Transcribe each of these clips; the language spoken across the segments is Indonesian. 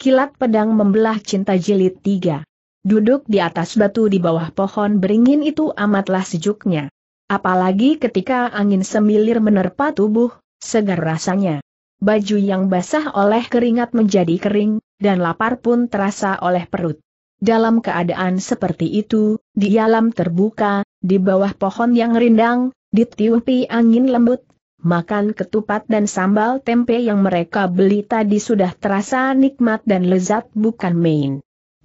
Kilat Pedang Membelah Cinta Jilid tiga. Duduk di atas batu di bawah pohon beringin itu amatlah sejuknya. Apalagi ketika angin semilir menerpa tubuh, segar rasanya. Baju yang basah oleh keringat menjadi kering, dan lapar pun terasa oleh perut. Dalam keadaan seperti itu, di alam terbuka, di bawah pohon yang rindang, ditiupi angin lembut, makan ketupat dan sambal tempe yang mereka beli tadi sudah terasa nikmat dan lezat bukan main.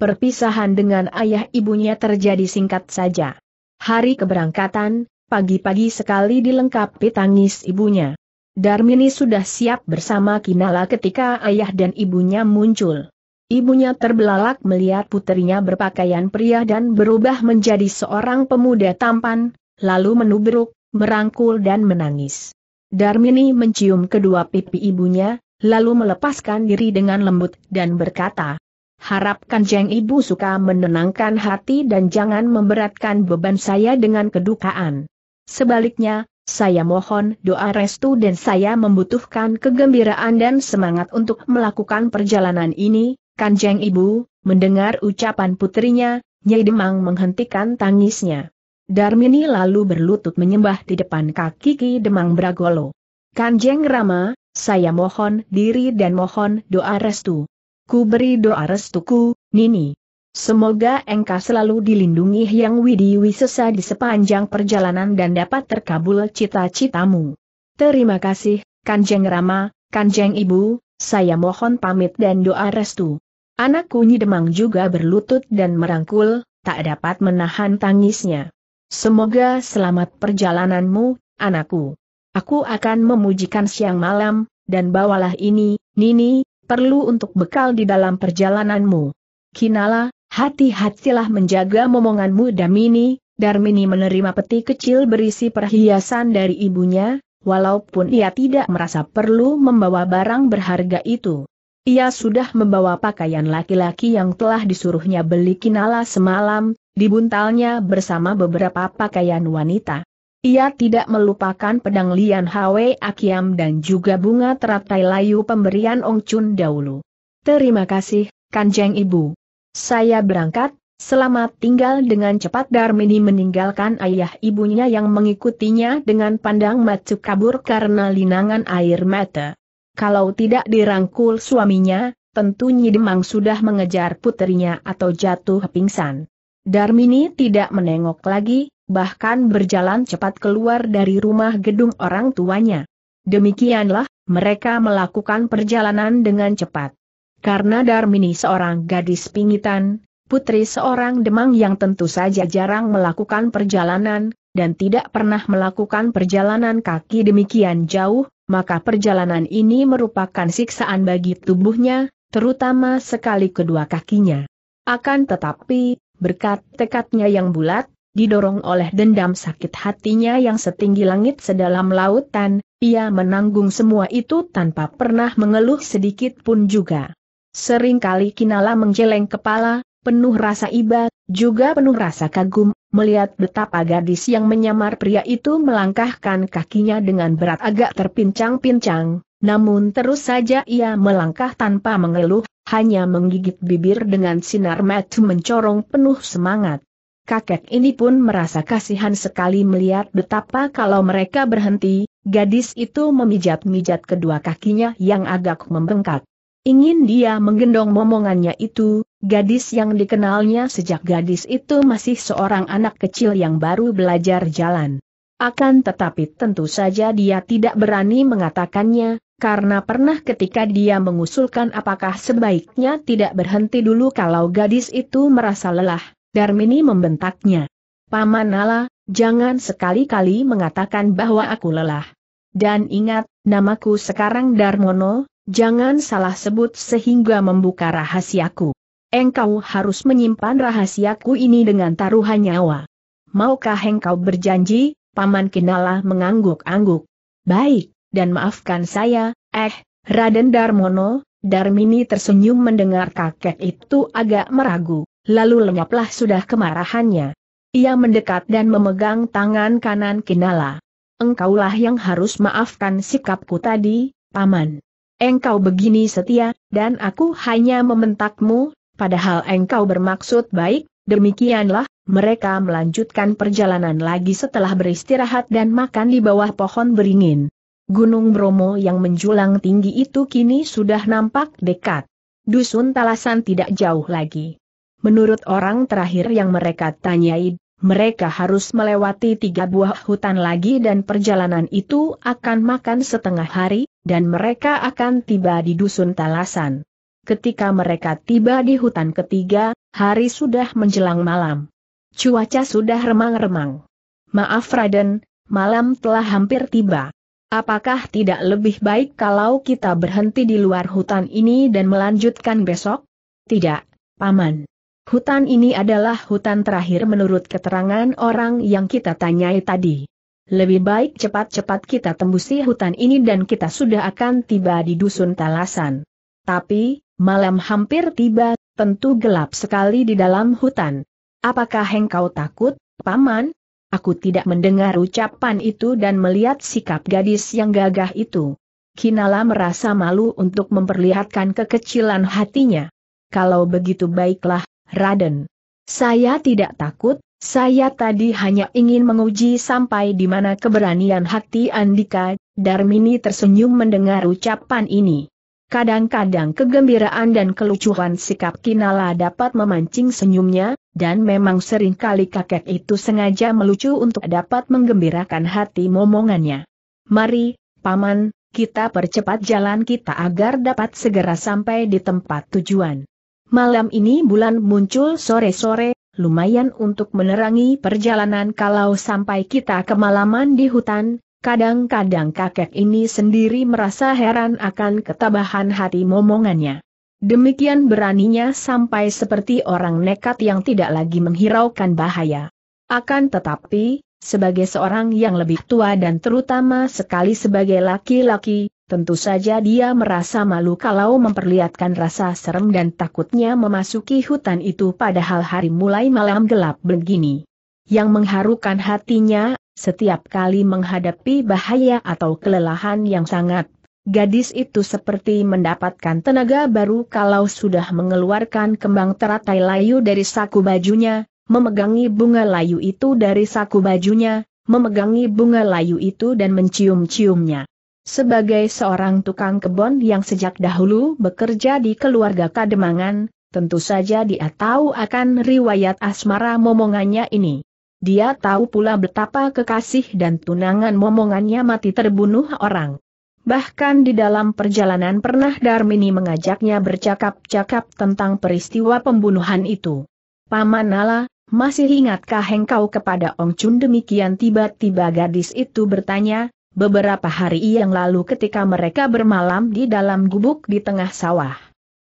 Perpisahan dengan ayah ibunya terjadi singkat saja. Hari keberangkatan, pagi-pagi sekali dilengkapi tangis ibunya. Darmini sudah siap bersama Kinala ketika ayah dan ibunya muncul. Ibunya terbelalak melihat putrinya berpakaian pria dan berubah menjadi seorang pemuda tampan, lalu menubruk, merangkul dan menangis. Darmini mencium kedua pipi ibunya, lalu melepaskan diri dengan lembut dan berkata, "Harapkan jeng Ibu suka menenangkan hati dan jangan memberatkan beban saya dengan kedukaan. Sebaliknya, saya mohon doa restu dan saya membutuhkan kegembiraan dan semangat untuk melakukan perjalanan ini, Kanjeng Ibu, mendengar ucapan putrinya, Nyai Demang menghentikan tangisnya. Darmini lalu berlutut menyembah di depan kaki Ki Demang Bragolo. Kanjeng Rama, saya mohon diri dan mohon doa restu. Ku beri doa restuku, Nini. Semoga engkau selalu dilindungi yang Widi Wisesa di sepanjang perjalanan dan dapat terkabul cita-citamu. Terima kasih, Kanjeng Rama, Kanjeng Ibu, saya mohon pamit dan doa restu. Anakku Demang juga berlutut dan merangkul, tak dapat menahan tangisnya. Semoga selamat perjalananmu, anakku. Aku akan memujikan siang malam, dan bawalah ini, Nini, perlu untuk bekal di dalam perjalananmu. Kinala, hati-hatilah menjaga momonganmu Damini, Darmini menerima peti kecil berisi perhiasan dari ibunya, walaupun ia tidak merasa perlu membawa barang berharga itu. Ia sudah membawa pakaian laki-laki yang telah disuruhnya beli Kinala semalam, Dibuntalnya bersama beberapa pakaian wanita. Ia tidak melupakan pedang Lian Hwe Akiam dan juga bunga teratai layu pemberian Ong Chun dahulu. Terima kasih, Kanjeng Ibu. Saya berangkat, selamat tinggal dengan cepat Darmini meninggalkan ayah ibunya yang mengikutinya dengan pandang macu kabur karena linangan air mata. Kalau tidak dirangkul suaminya, tentu Nyidemang sudah mengejar putrinya atau jatuh pingsan. Darmini tidak menengok lagi, bahkan berjalan cepat keluar dari rumah gedung orang tuanya. Demikianlah, mereka melakukan perjalanan dengan cepat. Karena Darmini seorang gadis pingitan, putri seorang demang yang tentu saja jarang melakukan perjalanan, dan tidak pernah melakukan perjalanan kaki demikian jauh, maka perjalanan ini merupakan siksaan bagi tubuhnya, terutama sekali kedua kakinya. Akan tetapi, Berkat tekadnya yang bulat, didorong oleh dendam sakit hatinya yang setinggi langit sedalam lautan, ia menanggung semua itu tanpa pernah mengeluh sedikit pun juga. Seringkali Kinala menjeleng kepala, penuh rasa iba, juga penuh rasa kagum, melihat betapa gadis yang menyamar pria itu melangkahkan kakinya dengan berat agak terpincang-pincang, namun terus saja ia melangkah tanpa mengeluh, hanya menggigit bibir dengan sinar mata mencorong penuh semangat. Kakek ini pun merasa kasihan sekali melihat betapa kalau mereka berhenti, gadis itu memijat-mijat kedua kakinya yang agak membengkak. Ingin dia menggendong momongannya itu, gadis yang dikenalnya sejak gadis itu masih seorang anak kecil yang baru belajar jalan. Akan tetapi tentu saja dia tidak berani mengatakannya, karena pernah ketika dia mengusulkan apakah sebaiknya tidak berhenti dulu kalau gadis itu merasa lelah, Darmini membentaknya. Paman Nala, jangan sekali-kali mengatakan bahwa aku lelah. Dan ingat, namaku sekarang Darmono, jangan salah sebut sehingga membuka rahasiaku. Engkau harus menyimpan rahasiaku ini dengan taruhan nyawa. Maukah engkau berjanji? Paman Kinala mengangguk-angguk. Baik dan maafkan saya, eh, Raden Darmono, Darmini tersenyum mendengar kakek itu agak meragu, lalu lenyaplah sudah kemarahannya. Ia mendekat dan memegang tangan kanan Kinala. Engkaulah yang harus maafkan sikapku tadi, Paman. Engkau begini setia, dan aku hanya mementakmu. padahal engkau bermaksud baik, demikianlah, mereka melanjutkan perjalanan lagi setelah beristirahat dan makan di bawah pohon beringin. Gunung Bromo yang menjulang tinggi itu kini sudah nampak dekat. Dusun Talasan tidak jauh lagi. Menurut orang terakhir yang mereka tanyai, mereka harus melewati tiga buah hutan lagi dan perjalanan itu akan makan setengah hari, dan mereka akan tiba di dusun Talasan. Ketika mereka tiba di hutan ketiga, hari sudah menjelang malam. Cuaca sudah remang-remang. Maaf Raden, malam telah hampir tiba. Apakah tidak lebih baik kalau kita berhenti di luar hutan ini dan melanjutkan besok? Tidak, Paman. Hutan ini adalah hutan terakhir menurut keterangan orang yang kita tanyai tadi. Lebih baik cepat-cepat kita tembusi hutan ini dan kita sudah akan tiba di dusun Talasan. Tapi, malam hampir tiba, tentu gelap sekali di dalam hutan. Apakah engkau takut, Paman? Aku tidak mendengar ucapan itu dan melihat sikap gadis yang gagah itu. Kinala merasa malu untuk memperlihatkan kekecilan hatinya. Kalau begitu baiklah, Raden. Saya tidak takut, saya tadi hanya ingin menguji sampai di mana keberanian hati Andika, Darmini tersenyum mendengar ucapan ini. Kadang-kadang kegembiraan dan kelucuan sikap Kinala dapat memancing senyumnya, dan memang seringkali kakek itu sengaja melucu untuk dapat menggembirakan hati momongannya. Mari, Paman, kita percepat jalan kita agar dapat segera sampai di tempat tujuan. Malam ini bulan muncul sore-sore, lumayan untuk menerangi perjalanan kalau sampai kita kemalaman di hutan, kadang-kadang kakek ini sendiri merasa heran akan ketabahan hati momongannya. Demikian beraninya sampai seperti orang nekat yang tidak lagi menghiraukan bahaya. Akan tetapi, sebagai seorang yang lebih tua dan terutama sekali sebagai laki-laki, tentu saja dia merasa malu kalau memperlihatkan rasa serem dan takutnya memasuki hutan itu padahal hari mulai malam gelap begini. Yang mengharukan hatinya setiap kali menghadapi bahaya atau kelelahan yang sangat, gadis itu seperti mendapatkan tenaga baru kalau sudah mengeluarkan kembang teratai layu dari saku bajunya, memegangi bunga layu itu dari saku bajunya, memegangi bunga layu itu dan mencium-ciumnya. Sebagai seorang tukang kebon yang sejak dahulu bekerja di keluarga Kademangan, tentu saja dia tahu akan riwayat asmara momongannya ini. Dia tahu pula betapa kekasih dan tunangan momongannya mati terbunuh orang. Bahkan di dalam perjalanan pernah Darmini mengajaknya bercakap-cakap tentang peristiwa pembunuhan itu. Paman Nala, masih ingatkah engkau kepada Ong Chun demikian tiba-tiba gadis itu bertanya, beberapa hari yang lalu ketika mereka bermalam di dalam gubuk di tengah sawah.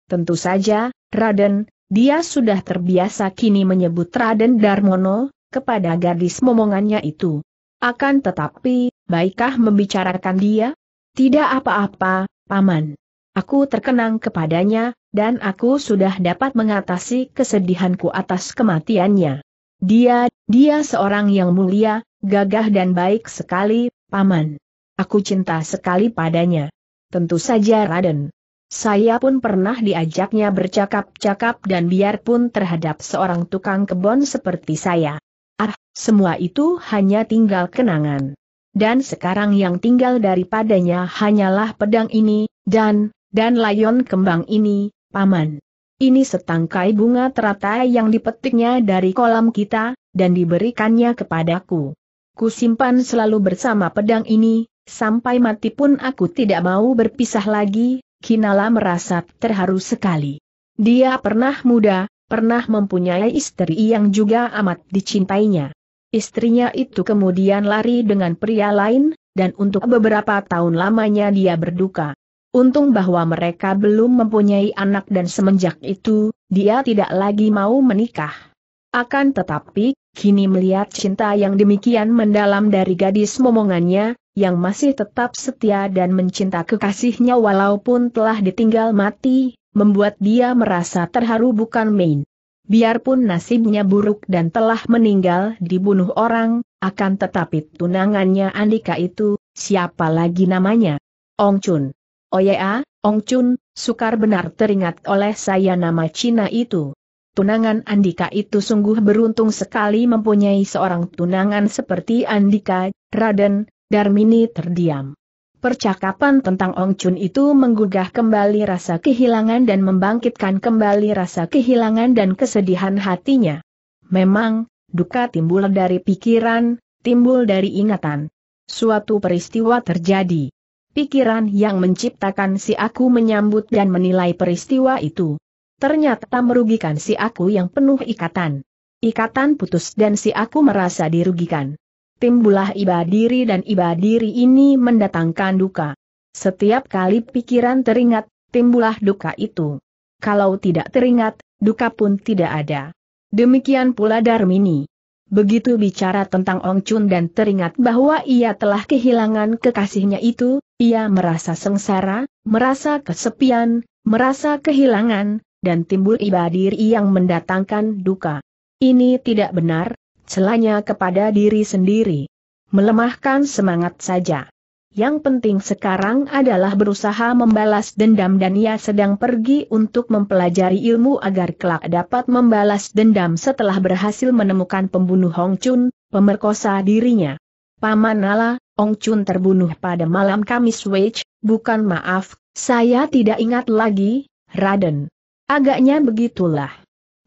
Tentu saja, Raden, dia sudah terbiasa kini menyebut Raden Darmono, kepada gadis momongannya itu. Akan tetapi, baikkah membicarakan dia? Tidak apa-apa, Paman. Aku terkenang kepadanya, dan aku sudah dapat mengatasi kesedihanku atas kematiannya. Dia, dia seorang yang mulia, gagah dan baik sekali, Paman. Aku cinta sekali padanya. Tentu saja Raden. Saya pun pernah diajaknya bercakap-cakap dan biarpun terhadap seorang tukang kebon seperti saya. Semua itu hanya tinggal kenangan. Dan sekarang yang tinggal daripadanya hanyalah pedang ini, dan, dan layon kembang ini, paman. Ini setangkai bunga teratai yang dipetiknya dari kolam kita, dan diberikannya kepadaku. Ku simpan selalu bersama pedang ini, sampai mati pun aku tidak mau berpisah lagi, Kinala merasa terharu sekali. Dia pernah muda, pernah mempunyai istri yang juga amat dicintainya. Istrinya itu kemudian lari dengan pria lain, dan untuk beberapa tahun lamanya dia berduka. Untung bahwa mereka belum mempunyai anak dan semenjak itu, dia tidak lagi mau menikah. Akan tetapi, kini melihat cinta yang demikian mendalam dari gadis momongannya, yang masih tetap setia dan mencinta kekasihnya walaupun telah ditinggal mati, membuat dia merasa terharu bukan main biarpun nasibnya buruk dan telah meninggal dibunuh orang, akan tetapi tunangannya Andika itu, siapa lagi namanya? Ong Chun. Oh ya, Ong Chun, sukar benar teringat oleh saya nama Cina itu. Tunangan Andika itu sungguh beruntung sekali mempunyai seorang tunangan seperti Andika, Raden, Darmini terdiam. Percakapan tentang Ong Chun itu menggugah kembali rasa kehilangan dan membangkitkan kembali rasa kehilangan dan kesedihan hatinya. Memang, duka timbul dari pikiran, timbul dari ingatan. Suatu peristiwa terjadi. Pikiran yang menciptakan si aku menyambut dan menilai peristiwa itu. Ternyata merugikan si aku yang penuh ikatan. Ikatan putus dan si aku merasa dirugikan. Timbullah iba diri dan iba diri ini mendatangkan duka. Setiap kali pikiran teringat, timbullah duka itu. Kalau tidak teringat, duka pun tidak ada. Demikian pula Darmini. Begitu bicara tentang Ong Chun dan teringat bahwa ia telah kehilangan kekasihnya itu, ia merasa sengsara, merasa kesepian, merasa kehilangan, dan timbul ibadiri yang mendatangkan duka. Ini tidak benar, celanya kepada diri sendiri. Melemahkan semangat saja. Yang penting sekarang adalah berusaha membalas dendam dan ia sedang pergi untuk mempelajari ilmu agar kelak dapat membalas dendam setelah berhasil menemukan pembunuh Hong Chun, pemerkosa dirinya. Paman Nala, Hong Chun terbunuh pada malam Kamis Wage, bukan maaf, saya tidak ingat lagi, Raden. Agaknya begitulah.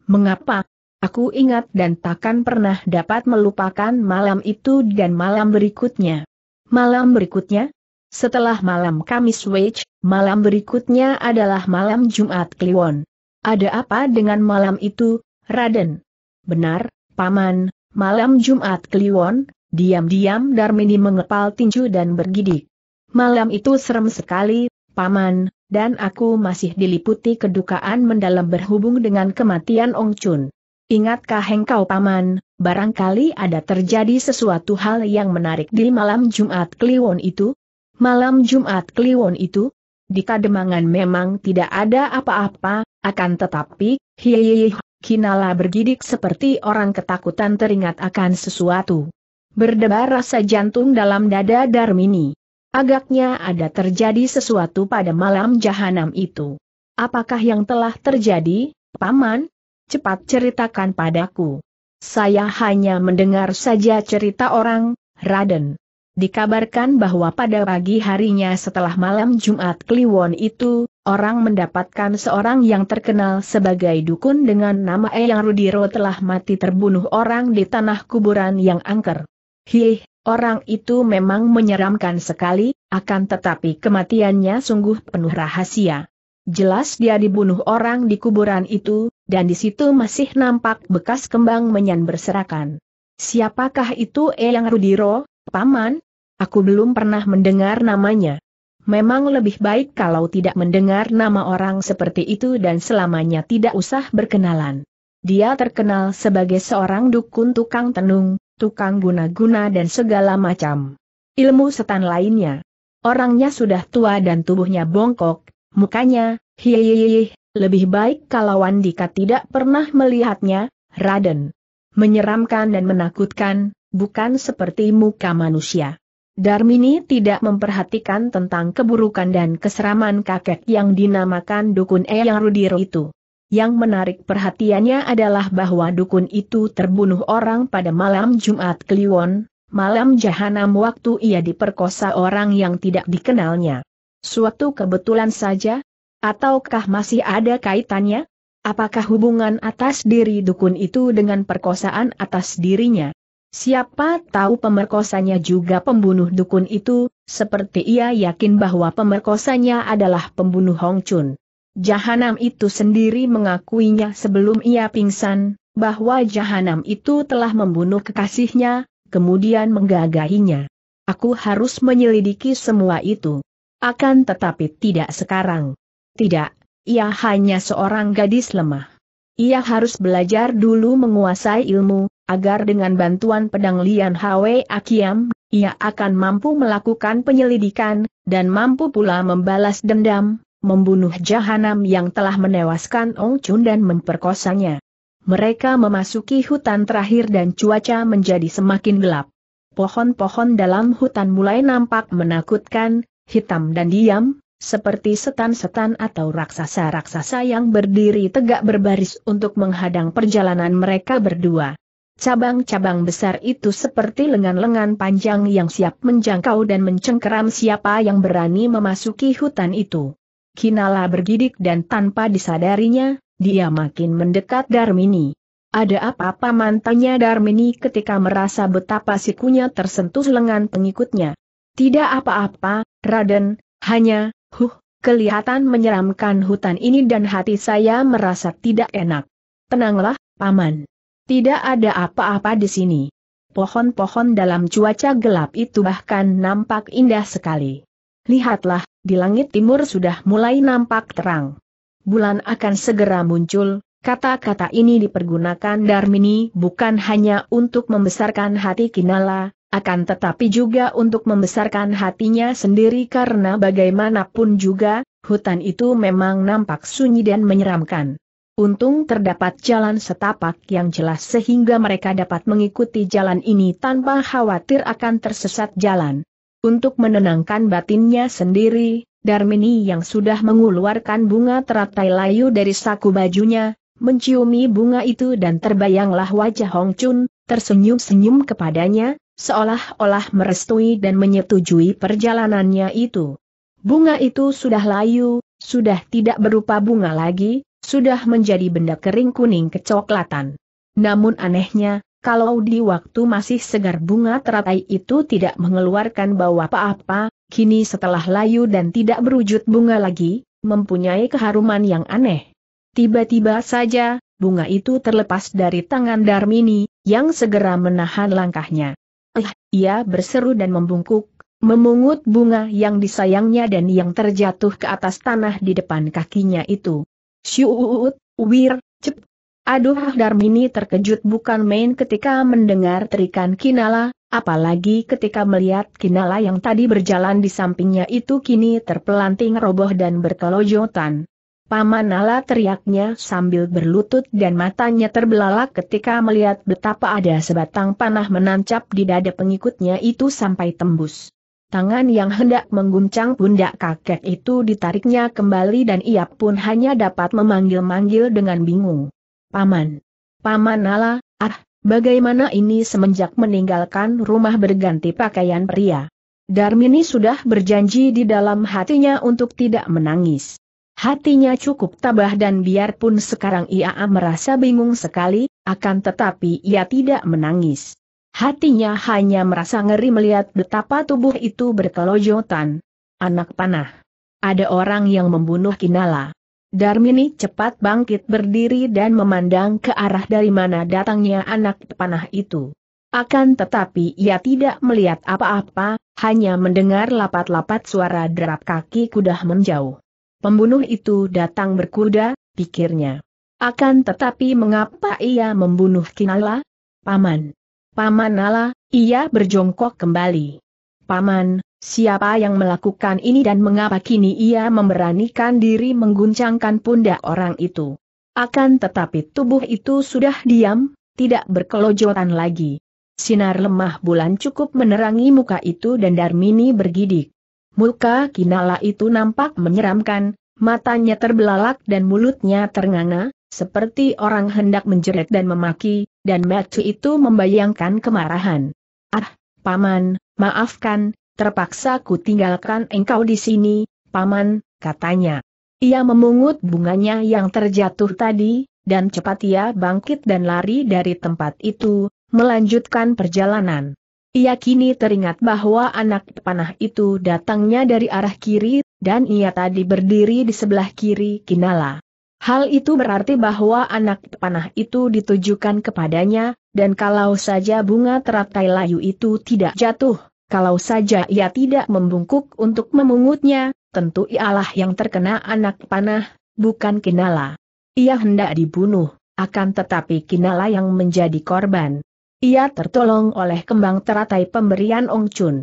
Mengapa, Aku ingat dan takkan pernah dapat melupakan malam itu dan malam berikutnya. Malam berikutnya? Setelah malam Kamis Wage, malam berikutnya adalah malam Jumat Kliwon. Ada apa dengan malam itu, Raden? Benar, Paman, malam Jumat Kliwon, diam-diam Darmini mengepal tinju dan bergidik. Malam itu serem sekali, Paman, dan aku masih diliputi kedukaan mendalam berhubung dengan kematian Ong Chun. Ingatkah engkau paman, barangkali ada terjadi sesuatu hal yang menarik di malam Jumat Kliwon itu? Malam Jumat Kliwon itu? Di Kademangan memang tidak ada apa-apa, akan tetapi, hihihi, Kinala bergidik seperti orang ketakutan teringat akan sesuatu. Berdebar rasa jantung dalam dada Darmini. Agaknya ada terjadi sesuatu pada malam jahanam itu. Apakah yang telah terjadi, Paman? cepat ceritakan padaku. Saya hanya mendengar saja cerita orang, Raden. Dikabarkan bahwa pada pagi harinya setelah malam Jumat Kliwon itu, orang mendapatkan seorang yang terkenal sebagai dukun dengan nama Eyang Rudiro telah mati terbunuh orang di tanah kuburan yang angker. Hih, orang itu memang menyeramkan sekali, akan tetapi kematiannya sungguh penuh rahasia. Jelas dia dibunuh orang di kuburan itu, dan di situ masih nampak bekas kembang menyan berserakan. Siapakah itu Eyang eh Rudiro, Paman? Aku belum pernah mendengar namanya. Memang lebih baik kalau tidak mendengar nama orang seperti itu dan selamanya tidak usah berkenalan. Dia terkenal sebagai seorang dukun tukang tenung, tukang guna-guna dan segala macam ilmu setan lainnya. Orangnya sudah tua dan tubuhnya bongkok, mukanya, hihihi, lebih baik kalau Wandika tidak pernah melihatnya, Raden. Menyeramkan dan menakutkan, bukan seperti muka manusia. Darmini tidak memperhatikan tentang keburukan dan keseraman kakek yang dinamakan Dukun Eyang Rudiro itu. Yang menarik perhatiannya adalah bahwa dukun itu terbunuh orang pada malam Jumat Kliwon, malam jahanam waktu ia diperkosa orang yang tidak dikenalnya. Suatu kebetulan saja, Ataukah masih ada kaitannya? Apakah hubungan atas diri dukun itu dengan perkosaan atas dirinya? Siapa tahu pemerkosanya juga pembunuh dukun itu, seperti ia yakin bahwa pemerkosanya adalah pembunuh Hong Chun. Jahanam itu sendiri mengakuinya sebelum ia pingsan, bahwa Jahanam itu telah membunuh kekasihnya, kemudian menggagahinya. Aku harus menyelidiki semua itu. Akan tetapi tidak sekarang. Tidak, ia hanya seorang gadis lemah. Ia harus belajar dulu menguasai ilmu, agar dengan bantuan pedang Lian Hwe Akiam, ia akan mampu melakukan penyelidikan, dan mampu pula membalas dendam, membunuh Jahanam yang telah menewaskan Ong Chun dan memperkosanya. Mereka memasuki hutan terakhir dan cuaca menjadi semakin gelap. Pohon-pohon dalam hutan mulai nampak menakutkan, hitam dan diam, seperti setan-setan atau raksasa-raksasa yang berdiri tegak berbaris untuk menghadang perjalanan mereka berdua. Cabang-cabang besar itu seperti lengan-lengan panjang yang siap menjangkau dan mencengkeram siapa yang berani memasuki hutan itu. Kinala bergidik dan tanpa disadarinya, dia makin mendekat Darmini. Ada apa-apa mantanya Darmini ketika merasa betapa sikunya tersentuh lengan pengikutnya. Tidak apa-apa, Raden, hanya, Huh, kelihatan menyeramkan hutan ini dan hati saya merasa tidak enak. Tenanglah, Paman. Tidak ada apa-apa di sini. Pohon-pohon dalam cuaca gelap itu bahkan nampak indah sekali. Lihatlah, di langit timur sudah mulai nampak terang. Bulan akan segera muncul, kata-kata ini dipergunakan Darmini bukan hanya untuk membesarkan hati Kinala, akan tetapi juga untuk membesarkan hatinya sendiri karena bagaimanapun juga, hutan itu memang nampak sunyi dan menyeramkan. Untung terdapat jalan setapak yang jelas sehingga mereka dapat mengikuti jalan ini tanpa khawatir akan tersesat jalan. Untuk menenangkan batinnya sendiri, Darmini yang sudah mengeluarkan bunga teratai layu dari saku bajunya, menciumi bunga itu dan terbayanglah wajah Hong Chun, tersenyum-senyum kepadanya, seolah-olah merestui dan menyetujui perjalanannya itu. Bunga itu sudah layu, sudah tidak berupa bunga lagi, sudah menjadi benda kering kuning kecoklatan. Namun anehnya, kalau di waktu masih segar bunga teratai itu tidak mengeluarkan bau apa-apa, kini setelah layu dan tidak berwujud bunga lagi, mempunyai keharuman yang aneh. Tiba-tiba saja, bunga itu terlepas dari tangan Darmini, yang segera menahan langkahnya. Eh, ia berseru dan membungkuk, memungut bunga yang disayangnya dan yang terjatuh ke atas tanah di depan kakinya itu. Syuut, wir, cep. Aduh Darmini terkejut bukan main ketika mendengar terikan Kinala, apalagi ketika melihat Kinala yang tadi berjalan di sampingnya itu kini terpelanting roboh dan berkelojotan. Paman Nala teriaknya sambil berlutut dan matanya terbelalak ketika melihat betapa ada sebatang panah menancap di dada pengikutnya itu sampai tembus. Tangan yang hendak mengguncang pundak kakek itu ditariknya kembali dan ia pun hanya dapat memanggil-manggil dengan bingung. Paman! Paman Nala, ah, bagaimana ini semenjak meninggalkan rumah berganti pakaian pria? Darmini sudah berjanji di dalam hatinya untuk tidak menangis. Hatinya cukup tabah dan biarpun sekarang ia merasa bingung sekali, akan tetapi ia tidak menangis. Hatinya hanya merasa ngeri melihat betapa tubuh itu berkelojotan. Anak panah. Ada orang yang membunuh Kinala. Darmini cepat bangkit berdiri dan memandang ke arah dari mana datangnya anak panah itu. Akan tetapi ia tidak melihat apa-apa, hanya mendengar lapat-lapat suara derap kaki kuda menjauh. Pembunuh itu datang berkuda, pikirnya. Akan tetapi mengapa ia membunuh Kinala? Paman. Paman Nala, ia berjongkok kembali. Paman, siapa yang melakukan ini dan mengapa kini ia memberanikan diri mengguncangkan pundak orang itu? Akan tetapi tubuh itu sudah diam, tidak berkelojotan lagi. Sinar lemah bulan cukup menerangi muka itu dan Darmini bergidik. Muka Kinala itu nampak menyeramkan, matanya terbelalak dan mulutnya ternganga, seperti orang hendak menjerit dan memaki, dan Macu itu membayangkan kemarahan. Ah, Paman, maafkan, terpaksa ku tinggalkan engkau di sini, Paman, katanya. Ia memungut bunganya yang terjatuh tadi, dan cepat ia bangkit dan lari dari tempat itu, melanjutkan perjalanan. Ia kini teringat bahwa anak panah itu datangnya dari arah kiri, dan ia tadi berdiri di sebelah kiri Kinala. Hal itu berarti bahwa anak panah itu ditujukan kepadanya, dan kalau saja bunga teratai layu itu tidak jatuh, kalau saja ia tidak membungkuk untuk memungutnya, tentu ialah yang terkena anak panah, bukan Kinala. Ia hendak dibunuh, akan tetapi Kinala yang menjadi korban. Ia tertolong oleh kembang teratai pemberian Ong Chun.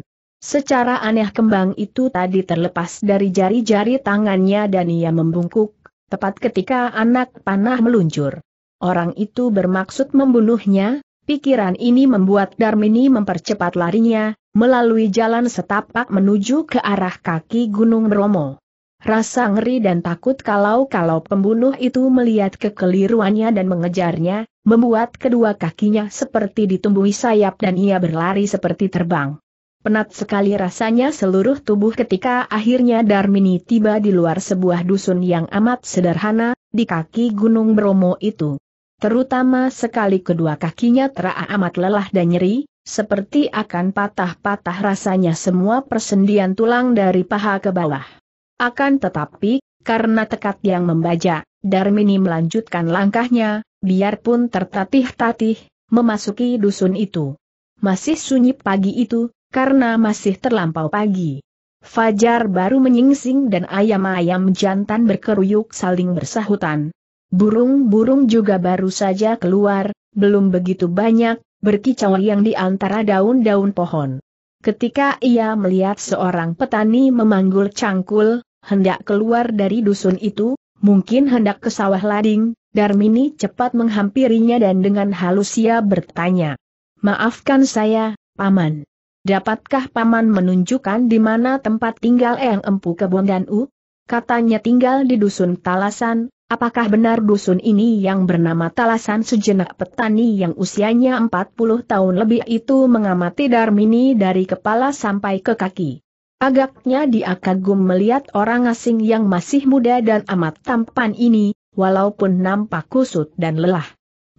Secara aneh kembang itu tadi terlepas dari jari-jari tangannya dan ia membungkuk, tepat ketika anak panah meluncur. Orang itu bermaksud membunuhnya, pikiran ini membuat Darmini mempercepat larinya, melalui jalan setapak menuju ke arah kaki Gunung Bromo. Rasa ngeri dan takut kalau-kalau pembunuh itu melihat kekeliruannya dan mengejarnya, membuat kedua kakinya seperti ditumbuhi sayap dan ia berlari seperti terbang. Penat sekali rasanya seluruh tubuh ketika akhirnya Darmini tiba di luar sebuah dusun yang amat sederhana, di kaki Gunung Bromo itu. Terutama sekali kedua kakinya teraa amat lelah dan nyeri, seperti akan patah-patah rasanya semua persendian tulang dari paha ke bawah. Akan tetapi, karena tekad yang membaja, Darmini melanjutkan langkahnya, biarpun tertatih-tatih, memasuki dusun itu. Masih sunyi pagi itu, karena masih terlampau pagi. Fajar baru menyingsing dan ayam-ayam jantan berkeruyuk saling bersahutan. Burung-burung juga baru saja keluar, belum begitu banyak, berkicau yang di antara daun-daun pohon. Ketika ia melihat seorang petani memanggul cangkul, hendak keluar dari dusun itu, mungkin hendak ke sawah lading, Darmini cepat menghampirinya dan dengan halus ia bertanya. Maafkan saya, Paman. Dapatkah Paman menunjukkan di mana tempat tinggal Eyang Empu Kebon dan U? Katanya tinggal di dusun Talasan, apakah benar dusun ini yang bernama Talasan sejenak petani yang usianya 40 tahun lebih itu mengamati Darmini dari kepala sampai ke kaki. Agaknya dia kagum melihat orang asing yang masih muda dan amat tampan ini, walaupun nampak kusut dan lelah.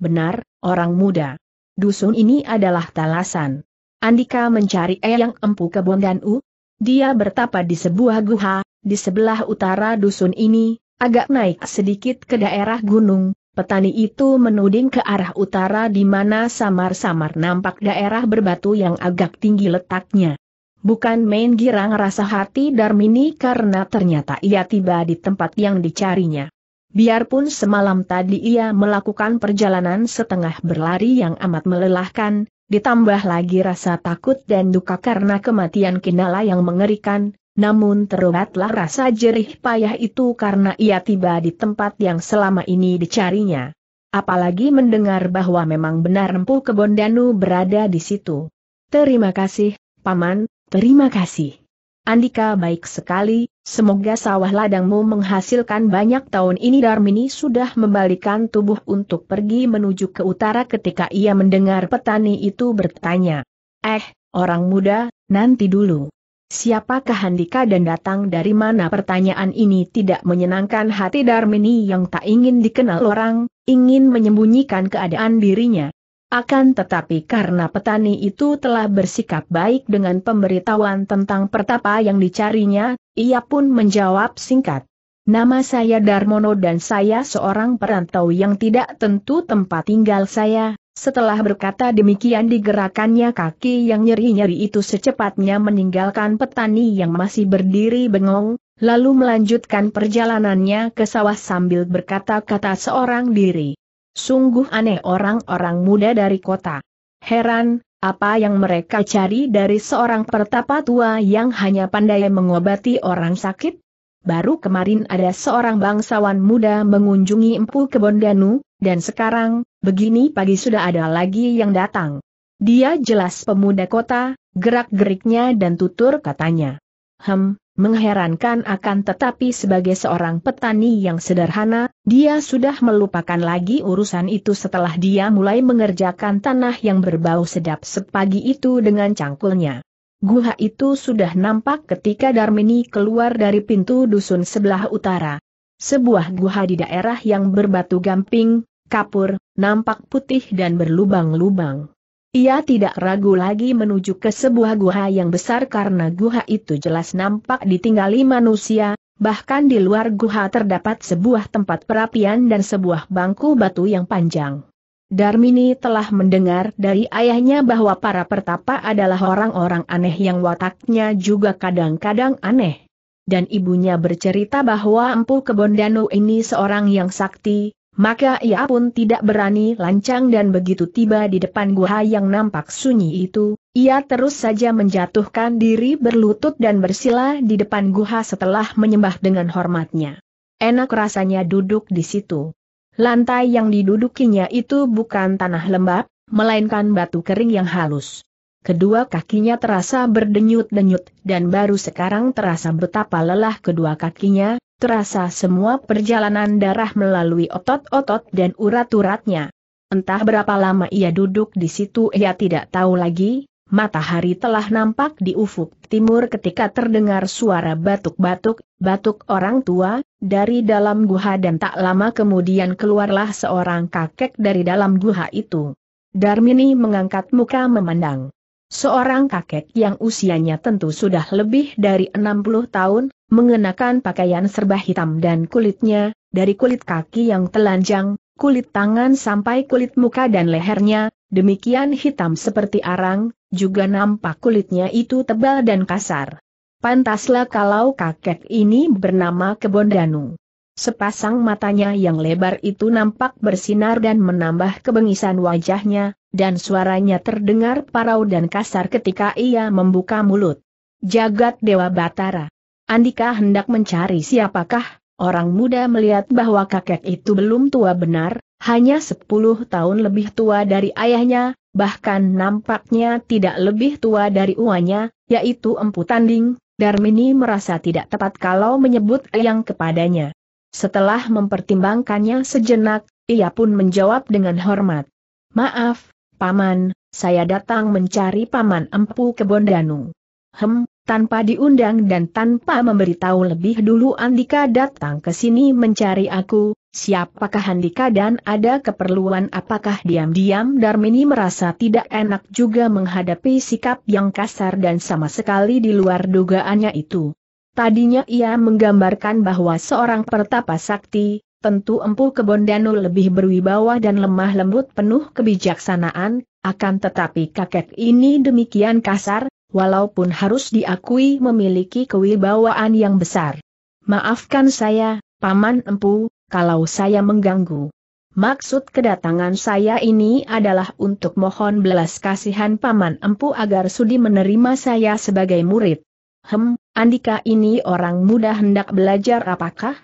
Benar, orang muda. Dusun ini adalah talasan. Andika mencari Eyang Empu Kebon dan U. Dia bertapa di sebuah guha, di sebelah utara dusun ini, agak naik sedikit ke daerah gunung. Petani itu menuding ke arah utara di mana samar-samar nampak daerah berbatu yang agak tinggi letaknya. Bukan main girang rasa hati Darmini karena ternyata ia tiba di tempat yang dicarinya. Biarpun semalam tadi ia melakukan perjalanan setengah berlari yang amat melelahkan, ditambah lagi rasa takut dan duka karena kematian Kinala yang mengerikan, namun terobatlah rasa jerih payah itu karena ia tiba di tempat yang selama ini dicarinya. Apalagi mendengar bahwa memang benar Empu Kebondanu berada di situ. Terima kasih, Paman, Terima kasih. Andika baik sekali, semoga sawah ladangmu menghasilkan banyak tahun ini Darmini sudah membalikan tubuh untuk pergi menuju ke utara ketika ia mendengar petani itu bertanya. Eh, orang muda, nanti dulu. Siapakah Andika dan datang dari mana pertanyaan ini tidak menyenangkan hati Darmini yang tak ingin dikenal orang, ingin menyembunyikan keadaan dirinya. Akan tetapi karena petani itu telah bersikap baik dengan pemberitahuan tentang pertapa yang dicarinya, ia pun menjawab singkat. Nama saya Darmono dan saya seorang perantau yang tidak tentu tempat tinggal saya. Setelah berkata demikian digerakannya kaki yang nyeri-nyeri itu secepatnya meninggalkan petani yang masih berdiri bengong, lalu melanjutkan perjalanannya ke sawah sambil berkata-kata seorang diri. Sungguh aneh orang-orang muda dari kota. Heran, apa yang mereka cari dari seorang pertapa tua yang hanya pandai mengobati orang sakit? Baru kemarin ada seorang bangsawan muda mengunjungi Empu Kebon Danu, dan sekarang, begini pagi sudah ada lagi yang datang. Dia jelas pemuda kota, gerak-geriknya dan tutur katanya. Hem, Mengherankan akan tetapi sebagai seorang petani yang sederhana, dia sudah melupakan lagi urusan itu setelah dia mulai mengerjakan tanah yang berbau sedap sepagi itu dengan cangkulnya. Guha itu sudah nampak ketika Darmini keluar dari pintu dusun sebelah utara. Sebuah guha di daerah yang berbatu gamping, kapur, nampak putih dan berlubang-lubang. Ia tidak ragu lagi menuju ke sebuah guha yang besar karena guha itu jelas nampak ditinggali manusia, bahkan di luar guha terdapat sebuah tempat perapian dan sebuah bangku batu yang panjang. Darmini telah mendengar dari ayahnya bahwa para pertapa adalah orang-orang aneh yang wataknya juga kadang-kadang aneh. Dan ibunya bercerita bahwa Empu kebondanu ini seorang yang sakti, maka ia pun tidak berani lancang dan begitu tiba di depan gua yang nampak sunyi itu, ia terus saja menjatuhkan diri berlutut dan bersila di depan gua setelah menyembah dengan hormatnya. Enak rasanya duduk di situ. Lantai yang didudukinya itu bukan tanah lembab, melainkan batu kering yang halus. Kedua kakinya terasa berdenyut-denyut dan baru sekarang terasa betapa lelah kedua kakinya, terasa semua perjalanan darah melalui otot-otot dan urat-uratnya. Entah berapa lama ia duduk di situ ia tidak tahu lagi, matahari telah nampak di ufuk timur ketika terdengar suara batuk-batuk, batuk orang tua, dari dalam guha dan tak lama kemudian keluarlah seorang kakek dari dalam guha itu. Darmini mengangkat muka memandang. Seorang kakek yang usianya tentu sudah lebih dari 60 tahun, mengenakan pakaian serba hitam dan kulitnya, dari kulit kaki yang telanjang, kulit tangan sampai kulit muka dan lehernya, demikian hitam seperti arang, juga nampak kulitnya itu tebal dan kasar. Pantaslah kalau kakek ini bernama Kebondanu. Sepasang matanya yang lebar itu nampak bersinar dan menambah kebengisan wajahnya, dan suaranya terdengar parau dan kasar ketika ia membuka mulut. Jagat Dewa Batara. Andika hendak mencari siapakah, orang muda melihat bahwa kakek itu belum tua benar, hanya sepuluh tahun lebih tua dari ayahnya, bahkan nampaknya tidak lebih tua dari uanya, yaitu Empu Tanding, Darmini merasa tidak tepat kalau menyebut yang kepadanya. Setelah mempertimbangkannya sejenak, ia pun menjawab dengan hormat. Maaf, Paman, saya datang mencari Paman Empu Kebondanu. Hem, tanpa diundang dan tanpa memberitahu lebih dulu Andika datang ke sini mencari aku, siapakah Andika dan ada keperluan apakah diam-diam Darmini merasa tidak enak juga menghadapi sikap yang kasar dan sama sekali di luar dugaannya itu. Tadinya ia menggambarkan bahwa seorang pertapa sakti, tentu empu kebondanu lebih berwibawa dan lemah lembut penuh kebijaksanaan, akan tetapi kakek ini demikian kasar, walaupun harus diakui memiliki kewibawaan yang besar. Maafkan saya, Paman Empu, kalau saya mengganggu. Maksud kedatangan saya ini adalah untuk mohon belas kasihan Paman Empu agar sudi menerima saya sebagai murid. Hem, Andika ini orang muda hendak belajar apakah?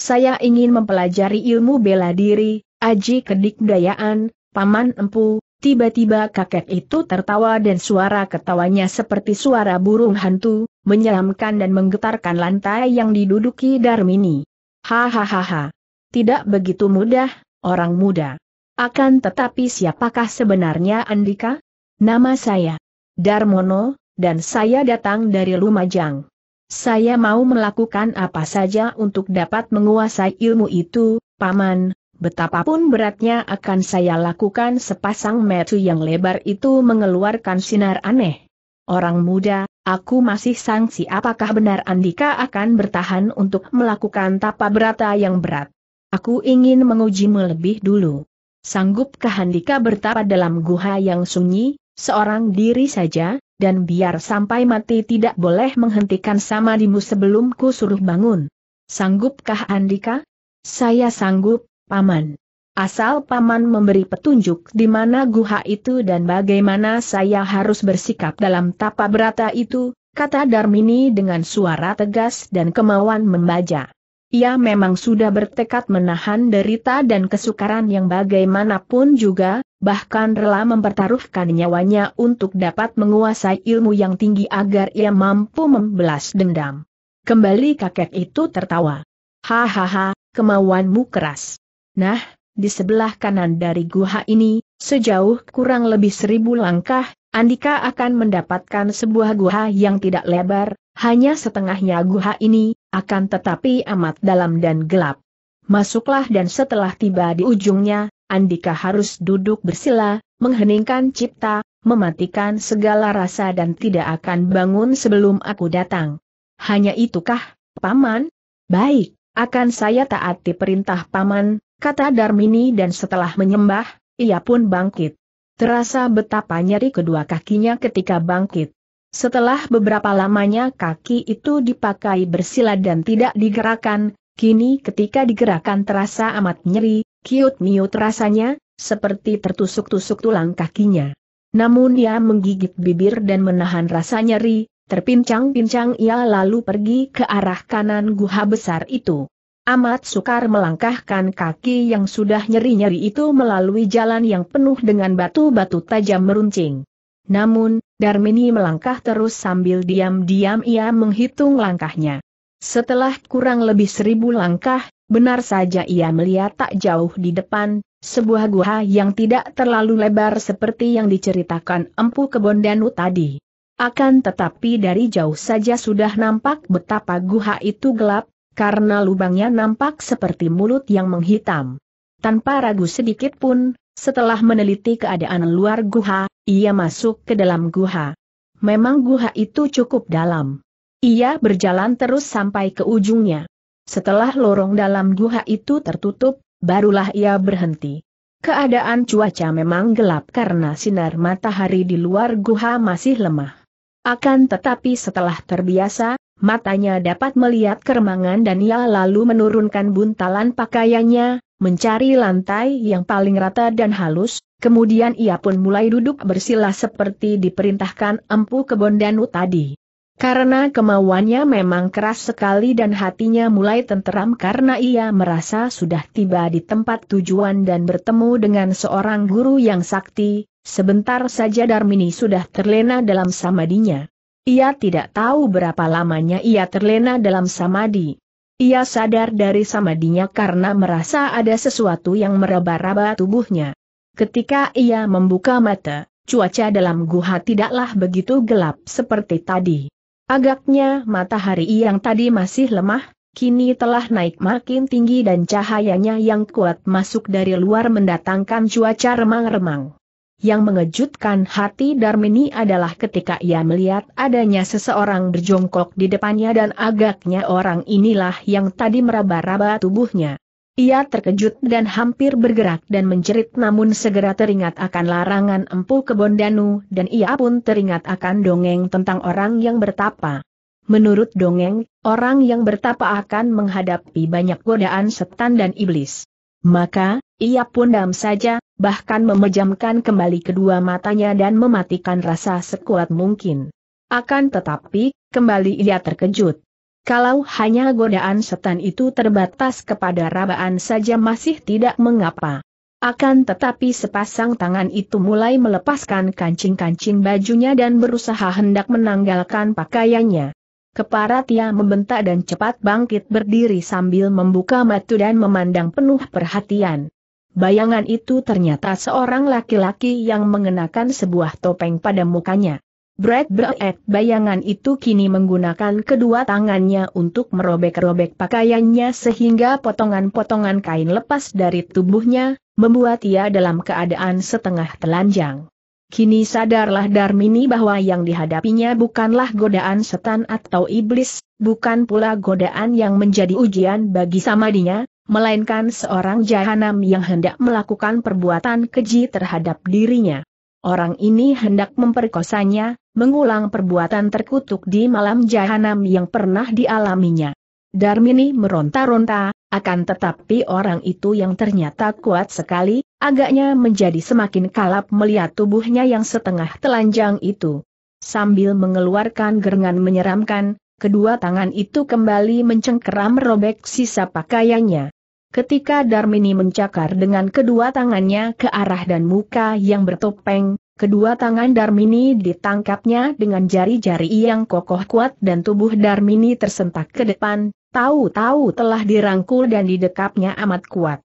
Saya ingin mempelajari ilmu bela diri, aji kedikdayaan, paman empu, Tiba-tiba kakek itu tertawa dan suara ketawanya seperti suara burung hantu, menyeramkan dan menggetarkan lantai yang diduduki Darmini. Hahaha. Tidak begitu mudah, orang muda. Akan tetapi siapakah sebenarnya Andika? Nama saya. Darmono, dan saya datang dari Lumajang. Saya mau melakukan apa saja untuk dapat menguasai ilmu itu, Paman, betapapun beratnya akan saya lakukan sepasang metu yang lebar itu mengeluarkan sinar aneh. Orang muda, aku masih sangsi apakah benar Andika akan bertahan untuk melakukan tapa berata yang berat. Aku ingin mengujimu lebih dulu. Sanggupkah Andika bertapa dalam guha yang sunyi, seorang diri saja, dan biar sampai mati tidak boleh menghentikan samadimu sebelum ku suruh bangun. Sanggupkah Andika? Saya sanggup, Paman. Asal Paman memberi petunjuk di mana guha itu dan bagaimana saya harus bersikap dalam tapa berata itu, kata Darmini dengan suara tegas dan kemauan membaca. Ia memang sudah bertekad menahan derita dan kesukaran yang bagaimanapun juga, bahkan rela mempertaruhkan nyawanya untuk dapat menguasai ilmu yang tinggi agar ia mampu membelas dendam. Kembali kakek itu tertawa. Hahaha, kemauanmu keras. Nah, di sebelah kanan dari guha ini, sejauh kurang lebih seribu langkah, Andika akan mendapatkan sebuah guha yang tidak lebar, hanya setengahnya guha ini, akan tetapi amat dalam dan gelap. Masuklah dan setelah tiba di ujungnya, Andika harus duduk bersila, mengheningkan cipta, mematikan segala rasa dan tidak akan bangun sebelum aku datang. Hanya itukah, Paman? Baik, akan saya taati perintah Paman, kata Darmini dan setelah menyembah, ia pun bangkit. Terasa betapa nyeri kedua kakinya ketika bangkit. Setelah beberapa lamanya kaki itu dipakai bersila dan tidak digerakkan, kini ketika digerakkan terasa amat nyeri, kiut-miut rasanya, seperti tertusuk-tusuk tulang kakinya. Namun ia menggigit bibir dan menahan rasa nyeri, terpincang-pincang ia lalu pergi ke arah kanan guha besar itu. Amat sukar melangkahkan kaki yang sudah nyeri-nyeri itu melalui jalan yang penuh dengan batu-batu tajam meruncing. Namun, Darmini melangkah terus sambil diam-diam ia menghitung langkahnya. Setelah kurang lebih seribu langkah, benar saja ia melihat tak jauh di depan, sebuah gua yang tidak terlalu lebar seperti yang diceritakan Empu Kebondanu tadi. Akan tetapi dari jauh saja sudah nampak betapa gua itu gelap, karena lubangnya nampak seperti mulut yang menghitam. Tanpa ragu sedikit pun, setelah meneliti keadaan luar guha, ia masuk ke dalam guha. Memang guha itu cukup dalam. Ia berjalan terus sampai ke ujungnya. Setelah lorong dalam guha itu tertutup, barulah ia berhenti. Keadaan cuaca memang gelap karena sinar matahari di luar guha masih lemah. Akan tetapi setelah terbiasa, matanya dapat melihat keremangan dan ia lalu menurunkan buntalan pakaiannya, mencari lantai yang paling rata dan halus, kemudian ia pun mulai duduk bersila seperti diperintahkan empu kebon danu tadi. Karena kemauannya memang keras sekali dan hatinya mulai tenteram karena ia merasa sudah tiba di tempat tujuan dan bertemu dengan seorang guru yang sakti, sebentar saja Darmini sudah terlena dalam samadinya. Ia tidak tahu berapa lamanya ia terlena dalam samadhi. Ia sadar dari samadinya karena merasa ada sesuatu yang meraba-raba tubuhnya. Ketika ia membuka mata, cuaca dalam guha tidaklah begitu gelap seperti tadi. Agaknya matahari yang tadi masih lemah, kini telah naik makin tinggi dan cahayanya yang kuat masuk dari luar mendatangkan cuaca remang-remang. Yang mengejutkan hati Darmini adalah ketika ia melihat adanya seseorang berjongkok di depannya dan agaknya orang inilah yang tadi meraba-raba tubuhnya. Ia terkejut dan hampir bergerak dan menjerit namun segera teringat akan larangan empu kebondanu dan ia pun teringat akan dongeng tentang orang yang bertapa. Menurut dongeng, orang yang bertapa akan menghadapi banyak godaan setan dan iblis. Maka, ia pun dam saja, bahkan memejamkan kembali kedua matanya dan mematikan rasa sekuat mungkin. Akan tetapi, kembali ia terkejut. Kalau hanya godaan setan itu terbatas kepada rabaan saja masih tidak mengapa. Akan tetapi sepasang tangan itu mulai melepaskan kancing-kancing bajunya dan berusaha hendak menanggalkan pakaiannya. Keparat ia membentak dan cepat bangkit berdiri sambil membuka mata dan memandang penuh perhatian. Bayangan itu ternyata seorang laki-laki yang mengenakan sebuah topeng pada mukanya. Brad Brad bayangan itu kini menggunakan kedua tangannya untuk merobek-robek pakaiannya sehingga potongan-potongan kain lepas dari tubuhnya, membuat ia dalam keadaan setengah telanjang. Kini sadarlah Darmini bahwa yang dihadapinya bukanlah godaan setan atau iblis, bukan pula godaan yang menjadi ujian bagi samadinya, melainkan seorang jahanam yang hendak melakukan perbuatan keji terhadap dirinya. Orang ini hendak memperkosanya, mengulang perbuatan terkutuk di malam jahanam yang pernah dialaminya. Darmini meronta-ronta, akan tetapi orang itu yang ternyata kuat sekali, agaknya menjadi semakin kalap melihat tubuhnya yang setengah telanjang itu. Sambil mengeluarkan gerengan menyeramkan, kedua tangan itu kembali mencengkeram robek sisa pakaiannya. Ketika Darmini mencakar dengan kedua tangannya ke arah dan muka yang bertopeng, kedua tangan Darmini ditangkapnya dengan jari-jari yang kokoh kuat dan tubuh Darmini tersentak ke depan, tahu-tahu telah dirangkul dan didekapnya amat kuat.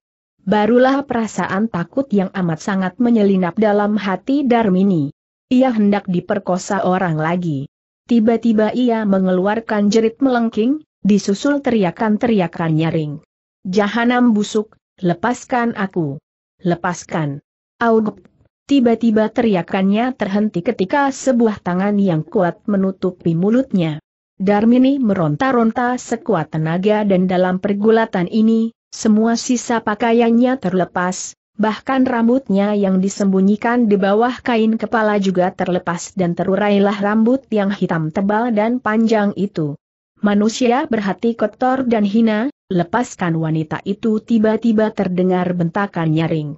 Barulah perasaan takut yang amat sangat menyelinap dalam hati Darmini. Ia hendak diperkosa orang lagi. Tiba-tiba ia mengeluarkan jerit melengking, disusul teriakan-teriakan nyaring. Jahanam busuk, lepaskan aku. Lepaskan. Aug. Tiba-tiba teriakannya terhenti ketika sebuah tangan yang kuat menutupi mulutnya. Darmini meronta-ronta sekuat tenaga dan dalam pergulatan ini, semua sisa pakaiannya terlepas, bahkan rambutnya yang disembunyikan di bawah kain kepala juga terlepas dan terurailah rambut yang hitam tebal dan panjang itu. Manusia berhati kotor dan hina, Lepaskan wanita itu tiba-tiba terdengar bentakan nyaring.